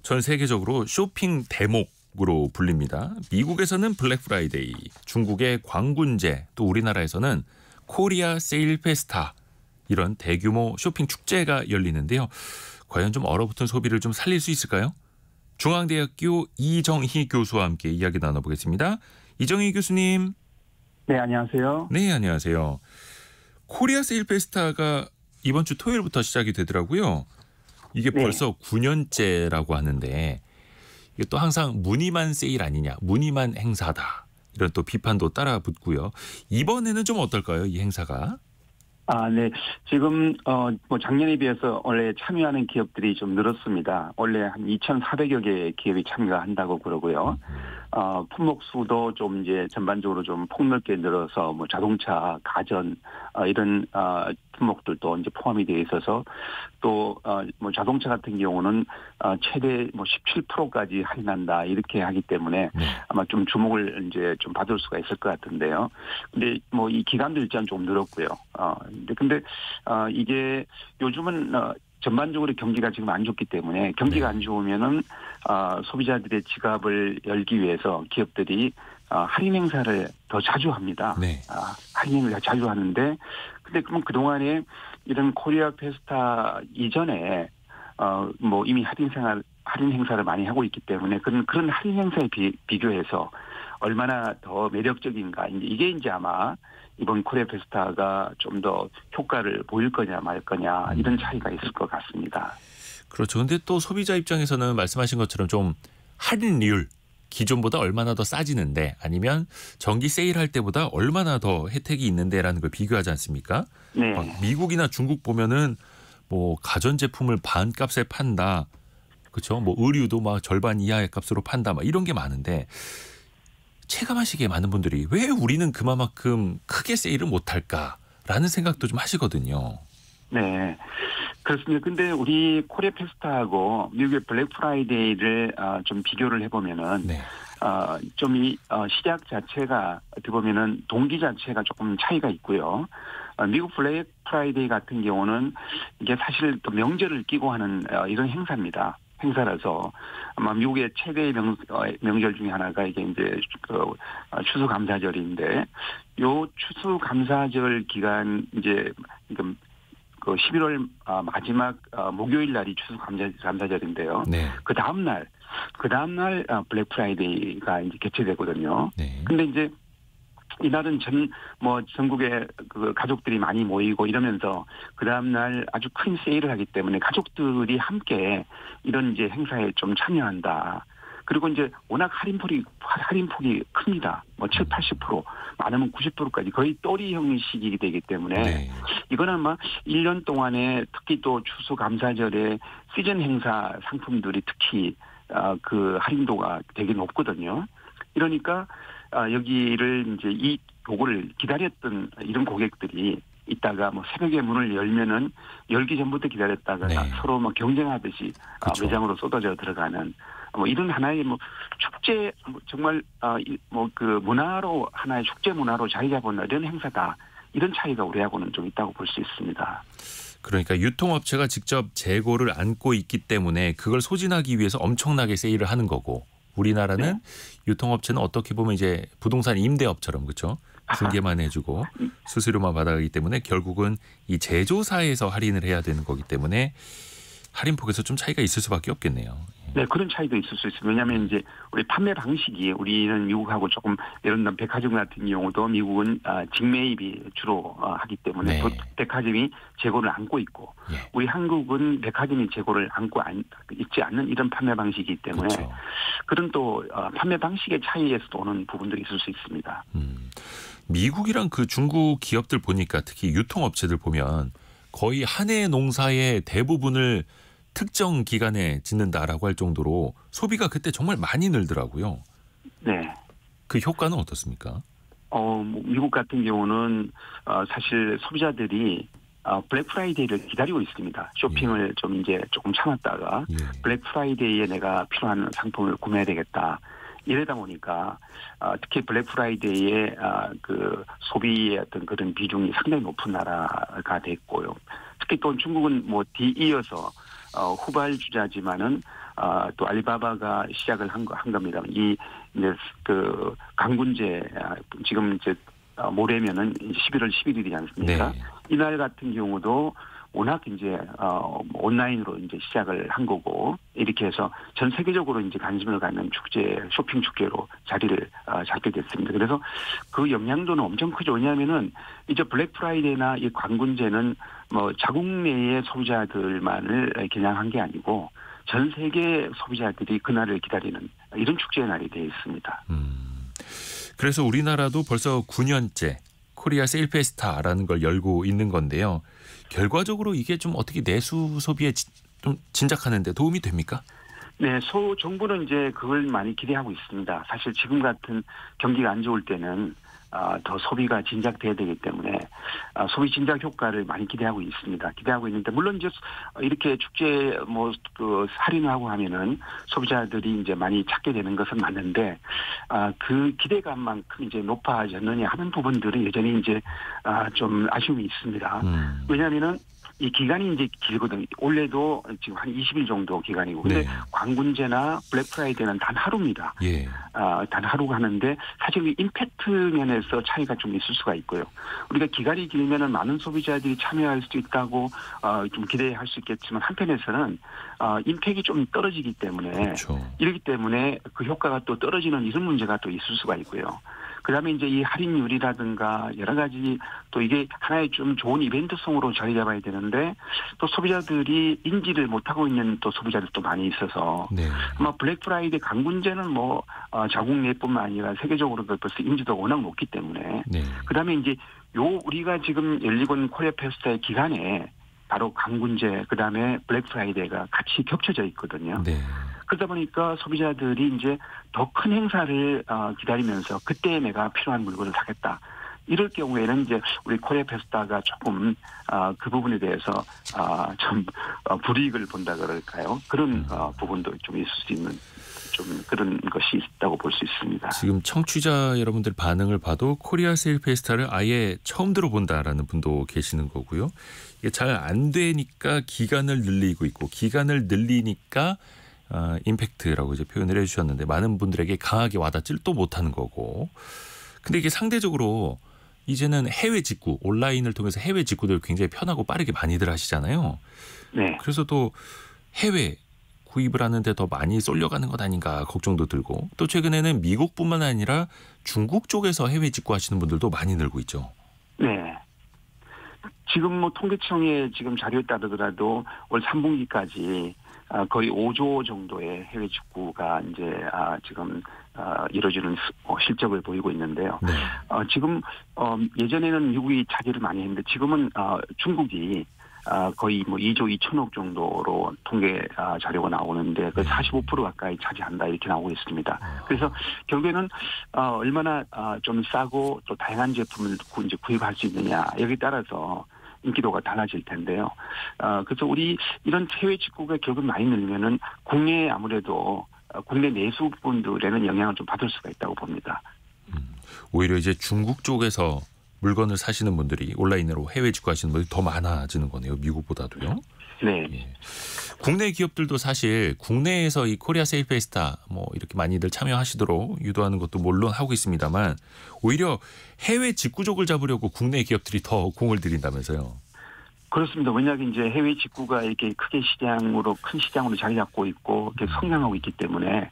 전 세계적으로 쇼핑 대목으로 불립니다. 미국에서는 블랙 프라이데이, 중국의 광군제, 또 우리나라에서는 코리아 세일 페스타 이런 대규모 쇼핑 축제가 열리는데요. 과연 좀 얼어붙은 소비를 좀 살릴 수 있을까요? 중앙대학교 이정희 교수와 함께 이야기 나눠보겠습니다. 이정희 교수님. 네, 안녕하세요. 네, 안녕하세요. 코리아 세일 페스타가 이번 주 토요일부터 시작이 되더라고요. 이게 네. 벌써 9년째라고 하는데 이게 또 항상 무늬만 세일 아니냐, 무늬만 행사다 이런 또 비판도 따라 붙고요. 이번에는 좀 어떨까요, 이 행사가? 아, 네. 지금 어 뭐 작년에 비해서 원래 참여하는 기업들이 좀 늘었습니다. 원래 한 2,400여 개의 기업이 참여한다고 그러고요. 음. 어, 품목수도 좀 이제 전반적으로 좀 폭넓게 늘어서 뭐 자동차, 가전 어, 이런 어, 품목들도 이제 포함이 되어 있어서 또뭐 어, 자동차 같은 경우는 어, 최대 뭐 17%까지 할인한다 이렇게 하기 때문에 네. 아마 좀 주목을 이제 좀 받을 수가 있을 것 같은데요. 근데 뭐 이 기간도 일단 좀 늘었고요. 어, 근데 근데 어, 이게 요즘은 어, 전반적으로 경기가 지금 안 좋기 때문에 경기가 네. 안 좋으면은 아, 소비자들의 지갑을 열기 위해서 기업들이 아, 할인 행사를 더 자주 합니다. 네. 아, 할인을 자주 하는데 근데 그러면 그동안에 이런 코리아 페스타 이전에 어, 뭐 이미 할인 생활 할인 행사를 많이 하고 있기 때문에 그런 그런 할인 행사에 비, 비교해서 얼마나 더 매력적인가 이제 이게 이제 아마 이번 코리아 페스타가 좀 더 효과를 보일 거냐 말 거냐 음. 이런 차이가 있을 것 같습니다. 그렇죠. 근데 또 소비자 입장에서는 말씀하신 것처럼 좀 할인율 기존보다 얼마나 더 싸지는데 아니면 전기 세일할 때보다 얼마나 더 혜택이 있는데라는 걸 비교하지 않습니까? 네. 어, 미국이나 중국 보면은 뭐 가전 제품을 반값에 판다. 그렇죠? 뭐 의류도 막 절반 이하의 값으로 판다. 막 이런 게 많은데 체감하시기에 많은 분들이 왜 우리는 그만큼 크게 세일을 못 할까라는 생각도 좀 하시거든요. 네. 그렇습니다. 근데 우리 코리아 페스타하고 미국의 블랙 프라이데이를 어, 좀 비교를 해보면은, 네. 어, 좀이 어, 시작 자체가 어떻게 보면은 동기 자체가 조금 차이가 있고요. 어, 미국 블랙 프라이데이 같은 경우는 이게 사실 또 명절을 끼고 하는 어, 이런 행사입니다. 행사라서 아마 미국의 최대의 명, 어, 명절 중에 하나가 이게 이제 그 추수감사절인데 요 추수감사절 기간 이제 그러니까 그 11월 아, 마지막 아, 목요일 날이 추수 감사, 감사절인데요. 네. 그 다음 날, 그 다음 날 아, 블랙 프라이데이가 이제 개최되거든요. 네. 근데 이제 이날은 전, 뭐, 전국에 그 가족들이 많이 모이고 이러면서 그 다음날 아주 큰 세일을 하기 때문에 가족들이 함께 이런 이제 행사에 좀 참여한다. 그리고 이제 워낙 할인폭이 할인폭이 큽니다. 뭐 7, 80% 많으면 90%까지 거의 또리 형식이 되기 때문에 네. 이거는 아마 1년 동안에 특히 또 추수 감사절에 시즌 행사 상품들이 특히 어, 그 할인도가 되게 높거든요. 이러니까 아, 여기를 이제 이요을 기다렸던 이런 고객들이 있다가 뭐 새벽에 문을 열면은 열기 전부터 기다렸다가 네. 서로 막 경쟁하듯이 아, 그쵸. 그렇죠. 매장으로 쏟아져 들어가는 뭐 이런 하나의 뭐 축제 뭐 정말 아 뭐 그 문화로 하나의 축제 문화로 자리 잡은 이런 행사다 이런 차이가 우리하고는 좀 있다고 볼 수 있습니다. 그러니까 유통업체가 직접 재고를 안고 있기 때문에 그걸 소진하기 위해서 엄청나게 세일을 하는 거고 우리나라는 네. 유통업체는 어떻게 보면 이제 부동산 임대업처럼 그렇죠 중개만 해주고 음. 수수료만 받아가기 때문에 결국은 이 제조사에서 할인을 해야 되는 거기 때문에 할인폭에서 좀 차이가 있을 수밖에 없겠네요. 네, 그런 차이도 있을 수 있어요. 왜냐하면 이제 우리 판매 방식이 우리는 미국하고 조금 예를 들면 백화점 같은 경우도 미국은 아, 직매입이 주로 어, 하기 때문에 네. 그 백화점이 재고를 안고 있고 네. 우리 한국은 백화점이 재고를 안고 있지 않는 이런 판매 방식이기 때문에 그렇죠. 그런 또 어, 판매 방식의 차이에서도 오는 부분도 있을 수 있습니다. 음, 미국이랑 그 중국 기업들 보니까 특히 유통업체들 보면 거의 한 해 농사의 대부분을 특정 기간에 짓는다라고 할 정도로 소비가 그때 정말 많이 늘더라고요. 네. 그 효과는 어떻습니까? 어, 뭐 미국 같은 경우는 어, 사실 소비자들이 어, 블랙 프라이데이를 기다리고 있습니다. 쇼핑을 예. 좀 이제 조금 참았다가 예. 블랙 프라이데이에 내가 필요한 상품을 구매해야 되겠다. 이러다 보니까 어, 특히 블랙 프라이데이에 어, 그 소비의 어떤 그런 비중이 상당히 높은 나라가 됐고요. 특히 또 중국은 뭐 뒤이어서 어, 후발주자지만은 어, 또 알리바바가 시작을 한, 한 겁니다. 이 이제 그 강군제 아, 지금 이제 어, 모레면은 11월 11일이지 않습니까? 네. 이날 같은 경우도 워낙 이제 어 온라인으로 이제 시작을 한 거고 이렇게 해서 전 세계적으로 이제 관심을 갖는 축제 쇼핑 축제로 자리를 어, 잡게 됐습니다. 그래서 그 영향도는 엄청 크죠. 왜냐하면은 이제 블랙 프라이데이나 이 광군제는 뭐 자국 내의 소비자들만을 겨냥한 게 아니고 전 세계 소비자들이 그날을 기다리는 이런 축제의 날이 되어 있습니다. 음, 그래서 우리나라도 벌써 9년째 코리아 세일페스타라는 걸 열고 있는 건데요. 결과적으로 이게 좀 어떻게 내수 소비에 지, 좀 진작하는데 도움이 됩니까? 네, 소 정부는 이제 그걸 많이 기대하고 있습니다. 사실 지금 같은 경기가 안 좋을 때는 아, 더 소비가 진작돼야 되기 때문에 아, 소비 진작 효과를 많이 기대하고 있습니다. 기대하고 있는데 물론 이제 이렇게 축제 뭐그 할인하고 하면은 소비자들이 이제 많이 찾게 되는 것은 맞는데 아, 그 기대감만큼 이제 높아졌느냐 하는 부분들은 여전히 이제 좀 아쉬움이 있습니다. 음. 왜냐하면은 이 기간이 이제 길거든요. 올해도 지금 한 20일 정도 기간이고. 근데 네. 광군제나 블랙프라이데이는 단 하루입니다. 예. 아, 단 하루 가는데 사실 임팩트 면에서 차이가 좀 있을 수가 있고요. 우리가 기간이 길면은 많은 소비자들이 참여할 수도 있다고 어, 좀 기대할 수 있겠지만 한편에서는 어, 임팩이 좀 떨어지기 때문에 그렇죠. 이렇기 때문에 그 효과가 또 떨어지는 이런 문제가 또 있을 수가 있고요. 그다음에 이제 이 할인율이라든가 여러 가지 또 이게 하나의 좀 좋은 이벤트성으로 자리 잡봐야 되는데 또 소비자들이 인지를 못하고 있는 또 소비자들도 많이 있어서 네. 아마 블랙 프라이데이 강군제는 뭐 어, 자국 내뿐만 아니라 세계적으로도 그 벌써 인지도가 워낙 높기 때문에 네. 그다음에 이제 요 우리가 지금 열리고 있는 코리아 페스타의 기간에 바로 강군제 그다음에 블랙 프라이데이가 같이 겹쳐져 있거든요. 네. 그러다 보니까 소비자들이 이제 더 큰 행사를 어, 기다리면서 그때 내가 필요한 물건을 사겠다. 이럴 경우에는 이제 우리 코리아 페스타가 조금 어, 그 부분에 대해서 어, 좀 어, 불이익을 본다 그럴까요? 그런 어, 부분도 좀 있을 수 있는 좀 그런 것이 있다고 볼 수 있습니다. 지금 청취자 여러분들 반응을 봐도 코리아 세일 페스타를 아예 처음 들어본다라는 분도 계시는 거고요. 이게 잘 안 되니까 기간을 늘리고 있고 기간을 늘리니까 어, 임팩트라고 이제 표현을 해주셨는데 많은 분들에게 강하게 와닿질 또 못하는 거고. 근데 이게 상대적으로 이제는 해외 직구 온라인을 통해서 해외 직구들 굉장히 편하고 빠르게 많이들 하시잖아요. 네. 그래서 또 해외 구입을 하는데 더 많이 쏠려가는 것 아닌가 걱정도 들고 또 최근에는 미국뿐만 아니라 중국 쪽에서 해외 직구하시는 분들도 많이 늘고 있죠. 네. 지금 뭐 통계청의 지금 자료에 따르더라도 올 3분기까지 아, 거의 5조 정도의 해외 직구가 이제 아 지금 아, 어, 이루어지는 실적을 보이고 있는데요. 네. 어, 지금 어, 예전에는 미국이 차지를 많이 했는데 지금은 어, 중국이 아, 거의 뭐 2조 2천억 정도로 통계 아, 자료가 나오는데 그 45% 가까이 차지한다 이렇게 나오고 있습니다. 그래서 결국에는 아, 얼마나 아, 좀 싸고 또 다양한 제품을 구입할 수 있느냐 여기 따라서 인기도가 달라질 텐데요. 어, 그래서 우리 이런 해외 직구가 결국 많이 늘면은 국내에 아무래도 어, 국내 내수분들에는 영향을 좀 받을 수가 있다고 봅니다. 음, 오히려 이제 중국 쪽에서 물건을 사시는 분들이 온라인으로 해외 직구하시는 분들이 더 많아지는 거네요. 미국보다도요. 네. 예. 국내 기업들도 사실 국내에서 이 코리아 세일 페스타 뭐 이렇게 많이들 참여하시도록 유도하는 것도 물론 하고 있습니다만 오히려 해외 직구족을 잡으려고 국내 기업들이 더 공을 들인다면서요. 그렇습니다. 왜냐하면 이제 해외 직구가 이렇게 크게 시장으로 큰 시장으로 자리 잡고 있고 이렇게 성장하고 있기 때문에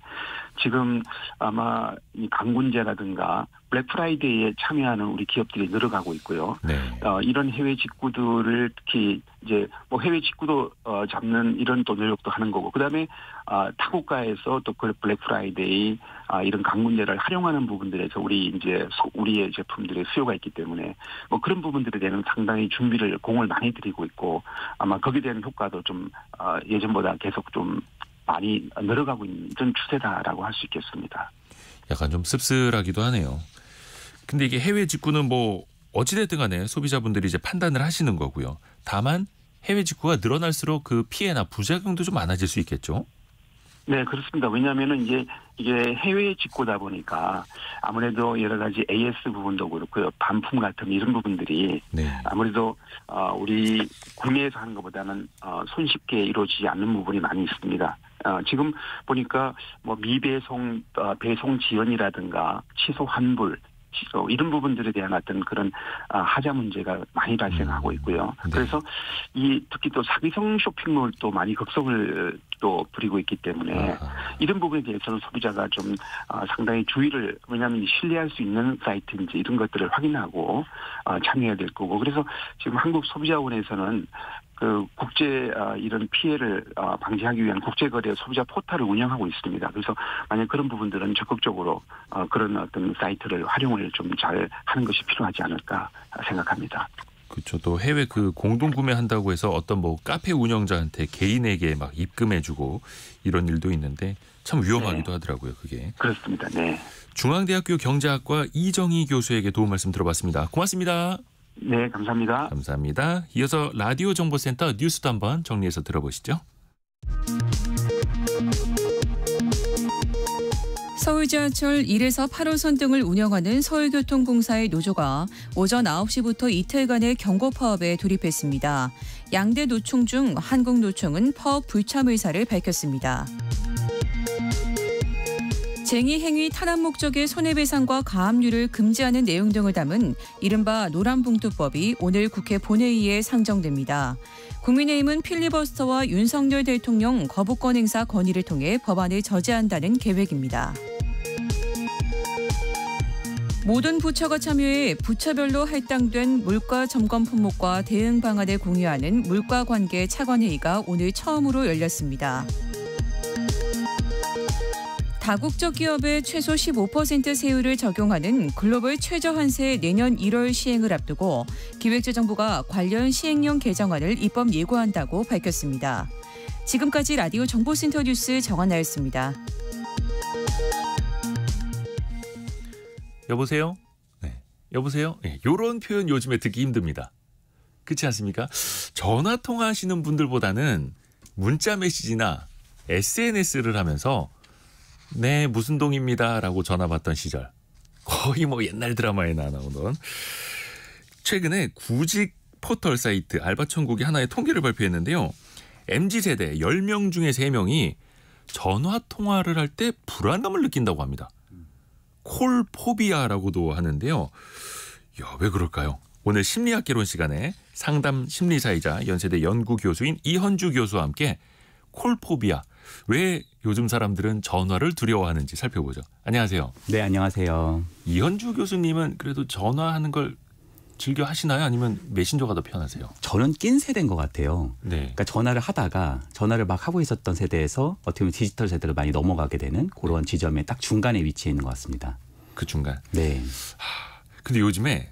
지금 아마 이 강군제라든가 블랙프라이데이에 참여하는 우리 기업들이 늘어가고 있고요. 네. 어, 이런 해외 직구들을 특히 이제 뭐 해외 직구도 어, 잡는 이런 또 노력도 하는 거고 그다음에 아, 타국가에서 또 그 블랙프라이데이 아, 이런 강군제를 활용하는 부분들에서 우리 이제 소, 우리의 제품들의 수요가 있기 때문에 뭐 그런 부분들에 대한 상당히 준비를 공을 많이 들이고 있고 아마 거기에 대한 효과도 좀 아, 예전보다 계속 좀 많이 늘어가고 있는 추세다라고 할 수 있겠습니다. 약간 좀 씁쓸하기도 하네요. 근데 이게 해외 직구는 뭐 어찌됐든 간에 소비자분들이 이제 판단을 하시는 거고요. 다만 해외 직구가 늘어날수록 그 피해나 부작용도 좀 많아질 수 있겠죠? 네, 그렇습니다. 왜냐하면 이제 이게 해외 직구다 보니까 아무래도 여러 가지 AS 부분도 그렇고요. 반품 같은 이런 부분들이 네. 아무래도 어, 우리 국내에서 하는 것보다는 어, 손쉽게 이루어지지 않는 부분이 많이 있습니다. 어, 지금 보니까 뭐 미배송 어, 배송 지연이라든가 취소 환불 이런 부분들에 대한 어떤 그런 어, 하자 문제가 많이 발생하고 음. 있고요. 네. 그래서 이 특히 또 사기성 쇼핑몰 도 많이 극성을 또 부리고 있기 때문에 이런 부분에 대해서는 소비자가 좀 어, 상당히 주의를 왜냐하면 신뢰할 수 있는 사이트인지 이런 것들을 확인하고 어, 참여해야 될 거고 그래서 지금 한국 소비자원에서는 그 국제 아, 이런 피해를 아, 방지하기 위한 국제거래 소비자 포탈을 운영하고 있습니다. 그래서 만약 그런 부분들은 적극적으로 아, 그런 어떤 사이트를 활용을 좀 잘 하는 것이 필요하지 않을까 생각합니다. 그렇죠. 또 해외 그 공동 구매한다고 해서 어떤 뭐 카페 운영자한테 개인에게 막 입금해주고 이런 일도 있는데 참 위험하기도 네. 하더라고요. 그게 그렇습니다. 네. 중앙대학교 경제학과 이정희 교수에게 도움 말씀 들어봤습니다. 고맙습니다. 네, 감사합니다. 감사합니다. 이어서 라디오 정보센터 뉴스도 한번 정리해서 들어보시죠. 서울 지하철 1에서 8호선 등을 운영하는 서울교통공사의 노조가 오전 9시부터 이틀간의 경고 파업에 돌입했습니다. 양대 노총 중 한국노총은 파업 불참 의사를 밝혔습니다. 쟁의 행위 탄압 목적의 손해배상과 가압류를 금지하는 내용 등을 담은 이른바 노란봉투법이 오늘 국회 본회의에 상정됩니다. 국민의힘은 필리버스터와 윤석열 대통령 거부권 행사 건의를 통해 법안을 저지한다는 계획입니다. 모든 부처가 참여해 부처별로 할당된 물가 점검 품목과 대응 방안을 공유하는 물가 관계 차관회의가 오늘 처음으로 열렸습니다. 다국적 기업에 최소 15% 세율을 적용하는 글로벌 최저한세 내년 1월 시행을 앞두고 기획재정부가 관련 시행령 개정안을 입법 예고한다고 밝혔습니다. 지금까지 라디오 정보센터 뉴스 정한나였습니다. 여보세요? 네. 여보세요? 네. 요런 표현 요즘에 듣기 힘듭니다. 그렇지 않습니까? 전화 통화하시는 분들보다는 문자 메시지나 SNS를 하면서 네, 무슨 동입니다. 라고 전화 받던 시절. 거의 뭐 옛날 드라마에 나오던. 최근에 구직 포털 사이트 알바천국이 하나의 통계를 발표했는데요. MZ세대 10명 중에 3명이 전화 통화를 할 때 불안감을 느낀다고 합니다. 콜포비아라고도 하는데요. 야, 왜 그럴까요? 오늘 심리학 개론 시간에 상담 심리사이자 연세대 연구 교수인 이현주 교수와 함께 콜포비아 왜 요즘 사람들은 전화를 두려워하는지 살펴보죠. 안녕하세요. 네, 안녕하세요. 이현주 교수님은 그래도 전화하는 걸 즐겨 하시나요? 아니면 메신저가 더 편하세요? 저는 낀 세대인 것 같아요. 네. 그러니까 전화를 하다가 전화를 막 하고 있었던 세대에서 어떻게 보면 디지털 세대로 많이 넘어가게 되는 그런 지점에 딱 중간에 위치해 있는 것 같습니다. 그 중간. 네. 하, 근데 요즘에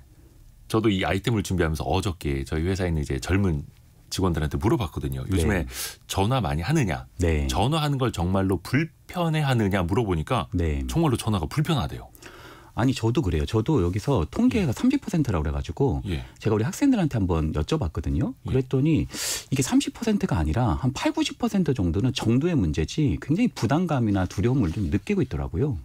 저도 이 아이템을 준비하면서 어저께 저희 회사에 있는 이제 젊은 직원들한테 물어봤거든요. 네. 요즘에 네. 전화 많이 하느냐, 네. 전화하는 걸 정말로 불편해하느냐 물어보니까 네. 정말로 전화가 불편하대요. 아니 저도 그래요. 저도 여기서 통계가 예. 30%라고 그래가지고 예. 제가 우리 학생들한테 한번 여쭤봤거든요. 예. 그랬더니 이게 30%가 아니라 한 8, 90% 정도는 정도의 문제지 굉장히 부담감이나 두려움을 좀 느끼고 있더라고요.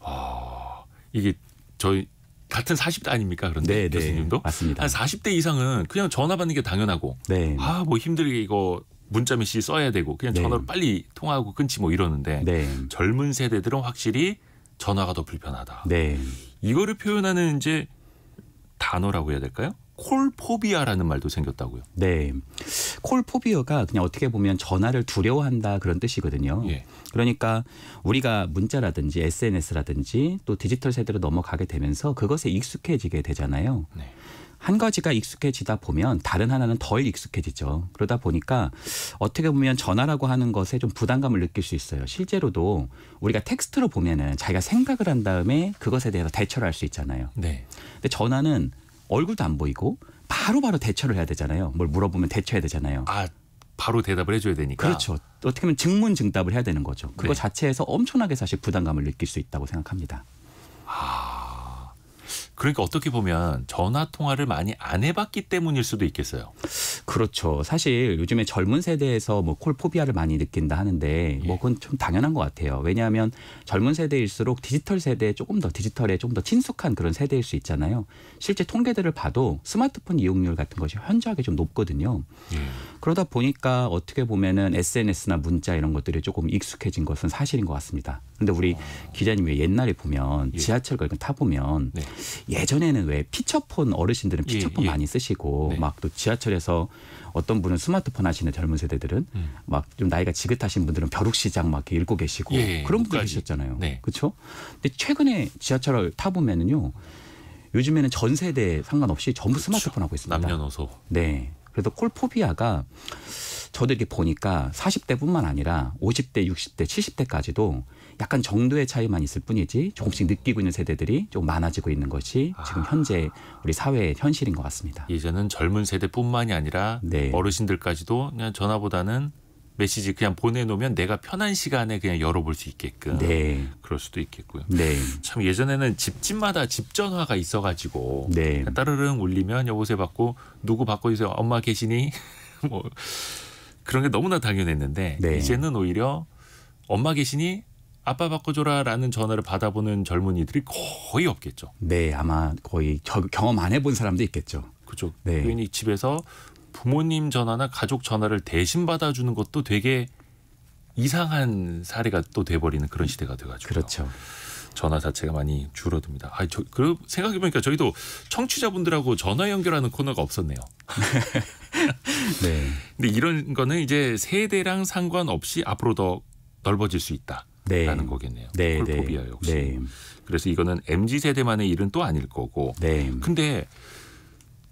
아 이게 저희 같은 40대 아닙니까? 그런데 네네, 네. 교수님도 맞습니다. 한 40대 이상은 그냥 전화 받는 게 당연하고 네. 아뭐 힘들게 이거 문자 메시지 써야 되고 그냥 네. 전화로 빨리 통화하고 끊지 뭐 이러는데 네. 젊은 세대들은 확실히 전화가 더 불편하다. 네. 이거를 표현하는 이제 단어라고 해야 될까요? 콜포비아라는 말도 생겼다고요. 네. 콜포비아가 그냥 어떻게 보면 전화를 두려워한다 그런 뜻이거든요. 예. 그러니까 우리가 문자라든지 SNS라든지 또 디지털 세대로 넘어가게 되면서 그것에 익숙해지게 되잖아요. 네. 한 가지가 익숙해지다 보면 다른 하나는 덜 익숙해지죠. 그러다 보니까 어떻게 보면 전화라고 하는 것에 좀 부담감을 느낄 수 있어요. 실제로도 우리가 텍스트로 보면은 자기가 생각을 한 다음에 그것에 대해서 대처를 할 수 있잖아요. 네. 근데 전화는 얼굴도 안 보이고 바로바로 바로 대처를 해야 되잖아요. 뭘 물어보면 대처해야 되잖아요. 아. 바로 대답을 해줘야 되니까. 그렇죠. 어떻게 보면 증문증답을 해야 되는 거죠. 그거 네. 자체에서 엄청나게 사실 부담감을 느낄 수 있다고 생각합니다. 아... 그러니까 어떻게 보면 전화 통화를 많이 안 해봤기 때문일 수도 있겠어요. 그렇죠. 사실 요즘에 젊은 세대에서 뭐 콜포비아를 많이 느낀다 하는데 뭐 예. 그건 좀 당연한 것 같아요. 왜냐하면 젊은 세대일수록 디지털 세대에 조금 더 디지털에 조금 더 친숙한 그런 세대일 수 있잖아요. 실제 통계들을 봐도 스마트폰 이용률 같은 것이 현저하게 좀 높거든요. 예. 그러다 보니까 어떻게 보면은 SNS나 문자 이런 것들이 조금 익숙해진 것은 사실인 것 같습니다. 그런데 우리 아. 기자님이 옛날에 보면 예. 지하철 걸타 보면 네. 예전에는 왜 피처폰 어르신들은 예, 피처폰 예, 많이 쓰시고 네. 막또 지하철에서 어떤 분은 스마트폰 하시는 젊은 세대들은 음. 막좀 나이가 지긋하신 분들은 벼룩시장 막 읽고 계시고 예, 예, 그런 분들 계셨잖아요. 네. 그렇죠? 근데 최근에 지하철을 타 보면은요. 요즘에는 전 세대 상관없이 전부 그렇죠. 스마트폰 하고 있습니다. 남녀노소. 네. 그래서 콜포비아가 저도 이렇게 보니까 40대뿐만 아니라 50대, 60대, 70대까지도 약간 정도의 차이만 있을 뿐이지 조금씩 느끼고 있는 세대들이 좀 많아지고 있는 것이 아. 지금 현재 우리 사회의 현실인 것 같습니다. 예전는 젊은 세대뿐만이 아니라 네. 어르신들까지도 그냥 전화보다는 메시지 그냥 보내놓으면 내가 편한 시간에 그냥 열어볼 수 있게끔 네. 그럴 수도 있겠고요. 네. 참 예전에는 집집마다 집 전화가 있어가지고 네. 따르릉 울리면 여보세요 받고 누구 받고 있어요 엄마 계시니 뭐 그런 게 너무나 당연했는데 네. 이제는 오히려 엄마 계시니 아빠 바꿔줘라라는 전화를 받아보는 젊은이들이 거의 없겠죠. 네, 아마 거의 겨, 경험 안 해본 사람도 있겠죠. 그죠. 네. 괜히 집에서 부모님 전화나 가족 전화를 대신 받아주는 것도 되게 이상한 사례가 또 돼버리는 그런 시대가 돼가지고 그렇죠. 전화 자체가 많이 줄어듭니다. 아, 저, 그 생각해보니까 저희도 청취자분들하고 전화 연결하는 코너가 없었네요. 네. 근데 이런 거는 이제 세대랑 상관없이 앞으로 더 넓어질 수 있다. 라는 네. 거겠네요. 네, 콜포비아 네. 역시. 네. 그래서 이거는 MZ 세대만의 일은 또 아닐 거고. 네. 근데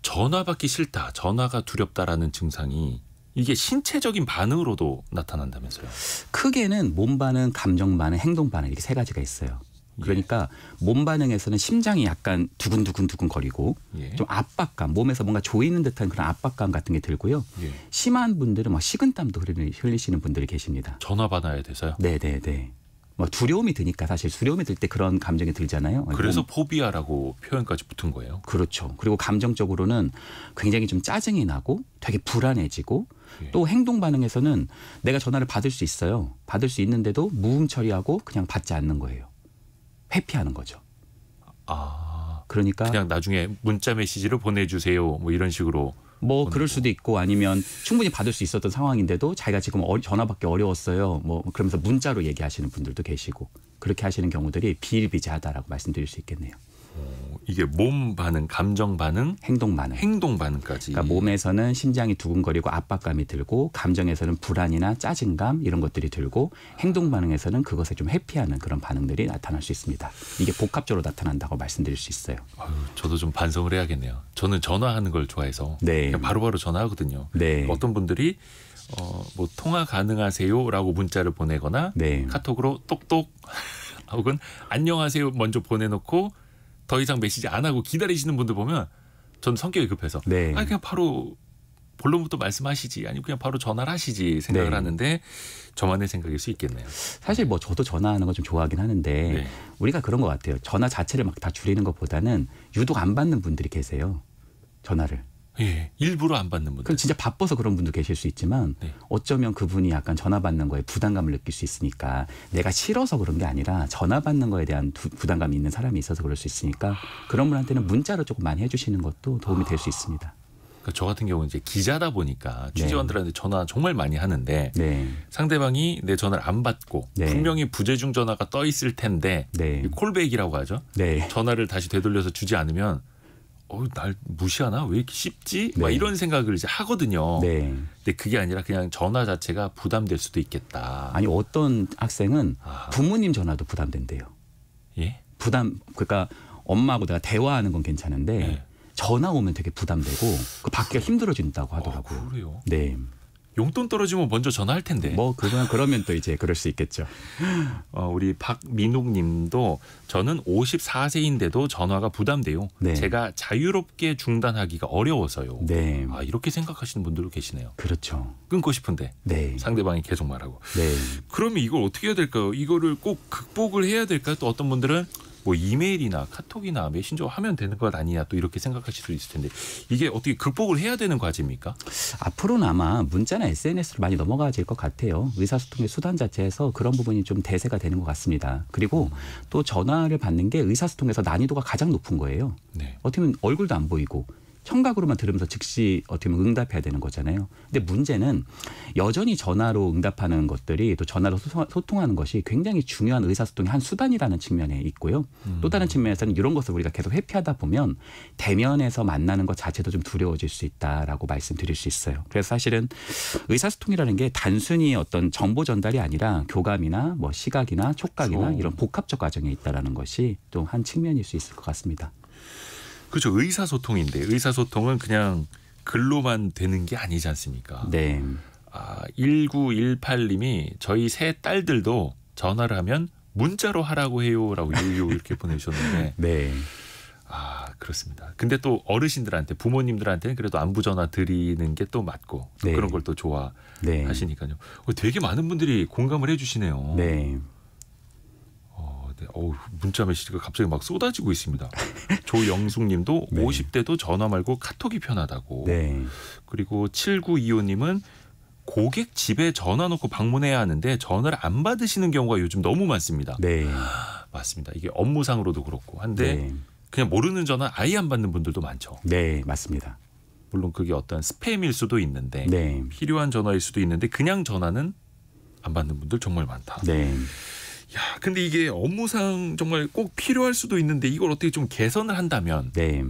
전화 받기 싫다, 전화가 두렵다라는 증상이 이게 신체적인 반응으로도 나타난다면서요? 크게는 몸 반응, 감정 반응, 행동 반응 이렇게 세 가지가 있어요. 예. 그러니까 예. 몸 반응에서는 심장이 약간 두근두근 두근거리고 예. 좀 압박감 몸에서 뭔가 조이는 듯한 그런 압박감 같은 게 들고요. 예. 심한 분들은 막 뭐 식은땀도 흘리시는 분들이 계십니다. 전화 받아야 돼서요? 네네네. 네, 네. 뭐 두려움이 드니까 사실 두려움이 들 때 그런 감정이 들잖아요. 뭐 그래서 몸. 포비아라고 표현까지 붙은 거예요. 그렇죠. 그리고 감정적으로는 굉장히 좀 짜증이 나고 되게 불안해지고 예. 또 행동 반응에서는 내가 전화를 받을 수 있어요. 받을 수 있는데도 무음 처리하고 그냥 받지 않는 거예요. 회피하는 거죠. 아. 그러니까 그냥 나중에 문자 메시지를 보내주세요. 뭐 이런 식으로 뭐 그럴 수도 있고 아니면 충분히 받을 수 있었던 상황인데도 자기가 지금 전화받기 어려웠어요. 뭐 그러면서 문자로 얘기하시는 분들도 계시고 그렇게 하시는 경우들이 비일비재하다라고 말씀드릴 수 있겠네요. 어, 이게 몸 반응, 감정 반응, 행동 반응, 행동 반응까지. 그러니까 몸에서는 심장이 두근거리고 압박감이 들고, 감정에서는 불안이나 짜증감 이런 것들이 들고, 행동 반응에서는 그것에 좀 회피하는 그런 반응들이 나타날 수 있습니다. 이게 복합적으로 나타난다고 말씀드릴 수 있어요. 아유, 저도 좀 반성을 해야겠네요. 저는 전화하는 걸 좋아해서 네. 그러니까 바로바로 바로 전화하거든요. 네. 그러니까 어떤 분들이 어, 뭐 통화 가능하세요라고 문자를 보내거나 네. 카톡으로 똑똑 혹은 안녕하세요 먼저 보내놓고 더 이상 메시지 안 하고 기다리시는 분들 보면 전 성격이 급해서 네. 아 그냥 바로 본론부터 말씀하시지 아니면 그냥 바로 전화를 하시지 생각을 네. 하는데 저만의 생각일 수 있겠네요. 사실 뭐 저도 전화하는 거 좀 좋아하긴 하는데 네. 우리가 그런 것 같아요. 전화 자체를 막 다 줄이는 것보다는 유독 안 받는 분들이 계세요. 전화를. 예, 일부러 안 받는 분들. 그럼 진짜 바빠서 그런 분도 계실 수 있지만 네. 어쩌면 그분이 약간 전화 받는 거에 부담감을 느낄 수 있으니까 내가 싫어서 그런 게 아니라 전화 받는 거에 대한 두, 부담감이 있는 사람이 있어서 그럴 수 있으니까 그런 분한테는 문자로 조금 많이 해주시는 것도 도움이 될 수 있습니다. 그러니까 저 같은 경우는 이제 기자다 보니까 취재원들한테 네. 전화 정말 많이 하는데 네. 상대방이 내 전화를 안 받고 네. 분명히 부재중 전화가 떠 있을 텐데 콜백이라고 네. 하죠. 네. 전화를 다시 되돌려서 주지 않으면 어날 무시하나 왜 이렇게 쉽지 네. 막 이런 생각을 이제 하거든요. 네. 근데 그게 아니라 그냥 전화 자체가 부담될 수도 있겠다. 아니 어떤 학생은 아. 부모님 전화도 부담된대요. 예? 부담 그러니까 엄마하고 내가 대화하는 건 괜찮은데 예. 전화 오면 되게 부담되고 그 받기가 힘들어진다고 하더라고요. 아, 그래요? 네. 용돈 떨어지면 먼저 전화할 텐데. 뭐 그냥 그러면 또 이제 그럴 수 있겠죠. 어, 우리 박민욱님도 저는 54세인데도 전화가 부담돼요. 네. 제가 자유롭게 중단하기가 어려워서요. 네. 아 이렇게 생각하시는 분들도 계시네요. 그렇죠. 끊고 싶은데 네. 상대방이 계속 말하고. 네. 그러면 이걸 어떻게 해야 될까요? 이거를 꼭 극복을 해야 될까요? 또 어떤 분들은 뭐 이메일이나 카톡이나 메신저 하면 되는 것 아니냐 또 이렇게 생각하실 수 있을 텐데 이게 어떻게 극복을 해야 되는 과제입니까? 앞으로는 아마 문자나 SNS로 많이 넘어가질 것 같아요. 의사소통의 수단 자체에서 그런 부분이 좀 대세가 되는 것 같습니다. 그리고 또 전화를 받는 게 의사소통에서 난이도가 가장 높은 거예요. 네. 어떻게 보면 얼굴도 안 보이고 청각으로만 들으면서 즉시 어떻게 보면 응답해야 되는 거잖아요. 근데 문제는 여전히 전화로 응답하는 것들이 또 전화로 소통하는 것이 굉장히 중요한 의사소통의 한 수단이라는 측면에 있고요. 음. 또 다른 음. 측면에서는 이런 것을 우리가 계속 회피하다 보면 대면에서 만나는 것 자체도 좀 두려워질 수 있다라고 말씀드릴 수 있어요. 그래서 사실은 의사소통이라는 게 단순히 어떤 정보 전달이 아니라 교감이나 뭐 시각이나 촉각이나 그렇죠. 이런 복합적 과정에 있다라는 것이 또 한 측면일 수 있을 것 같습니다. 그렇죠. 의사소통인데 의사소통은 그냥 글로만 되는 게 아니지 않습니까? 네. 아, 1918님이 저희 세 딸들도 전화를 하면 문자로 하라고 해요라고 유유 이렇게 보내주셨는데 네. 아 그렇습니다. 근데 또 어르신들한테 부모님들한테는 그래도 안부 전화 드리는 게 또 맞고 네. 그런 걸 또 좋아하시니까요. 네. 어, 되게 많은 분들이 공감을 해주시네요. 네. 네. 어우, 문자 메시지가 갑자기 막 쏟아지고 있습니다. 조영숙님도 네. 50대도 전화 말고 카톡이 편하다고. 네. 그리고 7925님은 고객 집에 전화 놓고 방문해야 하는데 전화를 안 받으시는 경우가 요즘 너무 많습니다. 네. 아, 맞습니다. 이게 업무상으로도 그렇고 한데 네. 그냥 모르는 전화 아예 안 받는 분들도 많죠. 네, 맞습니다. 물론 그게 어떤 스팸일 수도 있는데 네. 필요한 전화일 수도 있는데 그냥 전화는 안 받는 분들 정말 많다. 네. 야, 근데 이게 업무상 정말 꼭 필요할 수도 있는데 이걸 어떻게 좀 개선을 한다면 네.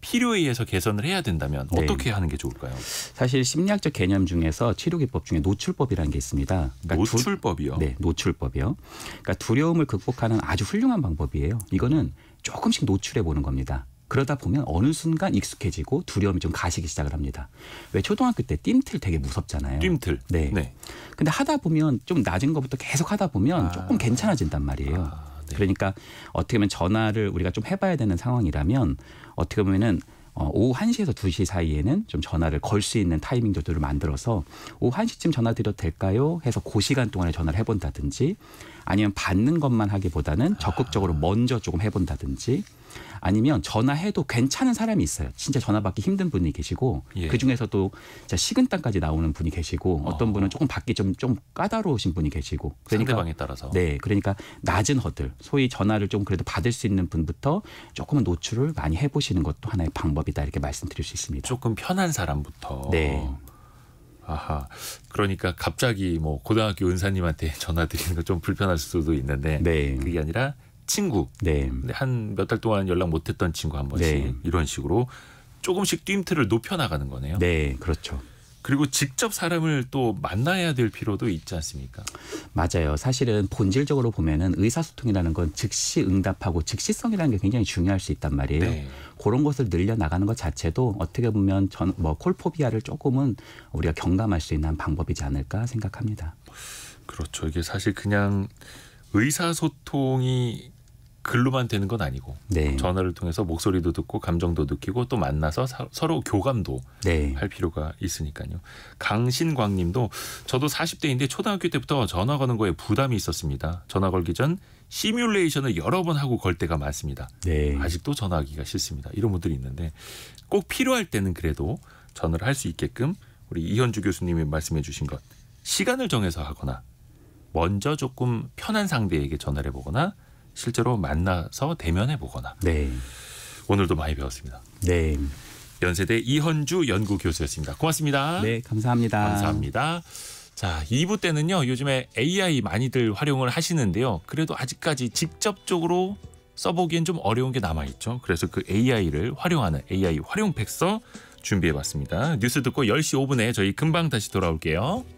필요에 의해서 개선을 해야 된다면 네. 어떻게 하는 게 좋을까요? 사실 심리학적 개념 중에서 치료 기법 중에 노출법이라는 게 있습니다. 그러니까 노출법이요? 두, 네, 노출법이요. 그러니까 두려움을 극복하는 아주 훌륭한 방법이에요. 이거는 조금씩 노출해 보는 겁니다. 그러다 보면 어느 순간 익숙해지고 두려움이 좀 가시기 시작을 합니다. 왜 초등학교 때 뜀틀 되게 무섭잖아요. 뜀틀. 네. 네. 근데 하다 보면 좀 낮은 것부터 계속 하다 보면 아. 조금 괜찮아진단 말이에요. 아, 네. 그러니까 어떻게 보면 전화를 우리가 좀 해봐야 되는 상황이라면 어떻게 보면은 어, 오후 1시에서 2시 사이에는 좀 전화를 걸 수 있는 타이밍 정도를 만들어서 오후 1시쯤 전화 드려도 될까요? 해서 그 시간 동안에 전화를 해본다든지 아니면 받는 것만 하기보다는 적극적으로 아. 먼저 조금 해본다든지 아니면 전화해도 괜찮은 사람이 있어요. 진짜 전화 받기 힘든 분이 계시고 예. 그 중에서도 식은땀까지 나오는 분이 계시고 어떤 어. 분은 조금 받기 좀 좀 까다로우신 분이 계시고 그러니까, 상대방에 따라서 네 그러니까 낮은 허들 소위 전화를 좀 그래도 받을 수 있는 분부터 조금은 노출을 많이 해보시는 것도 하나의 방법이다 이렇게 말씀드릴 수 있습니다. 조금 편한 사람부터 네. 아하. 그러니까 갑자기 뭐 고등학교 은사님한테 전화 드리는 거 좀 불편할 수도 있는데 네. 그게 아니라 친구. 네. 한 몇 달 동안 연락 못했던 친구 한 번씩 네. 이런 식으로 조금씩 띠임틀을 높여 나가는 거네요. 네, 그렇죠. 그리고 직접 사람을 또 만나야 될 필요도 있지 않습니까? 맞아요. 사실은 본질적으로 보면은 의사소통이라는 건 즉시 응답하고 즉시성이라는 게 굉장히 중요할 수 있단 말이에요. 네. 그런 것을 늘려 나가는 것 자체도 어떻게 보면 전 뭐 콜포비아를 조금은 우리가 경감할 수 있는 방법이지 않을까 생각합니다. 그렇죠. 이게 사실 그냥 의사소통이 글로만 되는 건 아니고 네. 전화를 통해서 목소리도 듣고 감정도 느끼고 또 만나서 사, 서로 교감도 네. 할 필요가 있으니까요. 강신광님도 저도 40대인데 초등학교 때부터 전화 거는 거에 부담이 있었습니다. 전화 걸기 전 시뮬레이션을 여러 번 하고 걸 때가 많습니다. 네. 아직도 전화하기가 싫습니다. 이런 분들이 있는데 꼭 필요할 때는 그래도 전화를 할 수 있게끔 우리 이현주 교수님이 말씀해 주신 것 시간을 정해서 하거나 먼저 조금 편한 상대에게 전화를 해보거나 실제로 만나서 대면해 보거나 네. 오늘도 많이 배웠습니다. 네. 연세대 이현주 연구 교수였습니다. 고맙습니다. 네, 감사합니다. 감사합니다. 자, 2부 때는요. 요즘에 AI 많이들 활용을 하시는데요. 그래도 아직까지 직접적으로 써보기엔 좀 어려운 게 남아있죠. 그래서 그 AI를 활용하는 AI 활용 백서 준비해봤습니다. 뉴스 듣고 10시 5분에 저희 금방 다시 돌아올게요.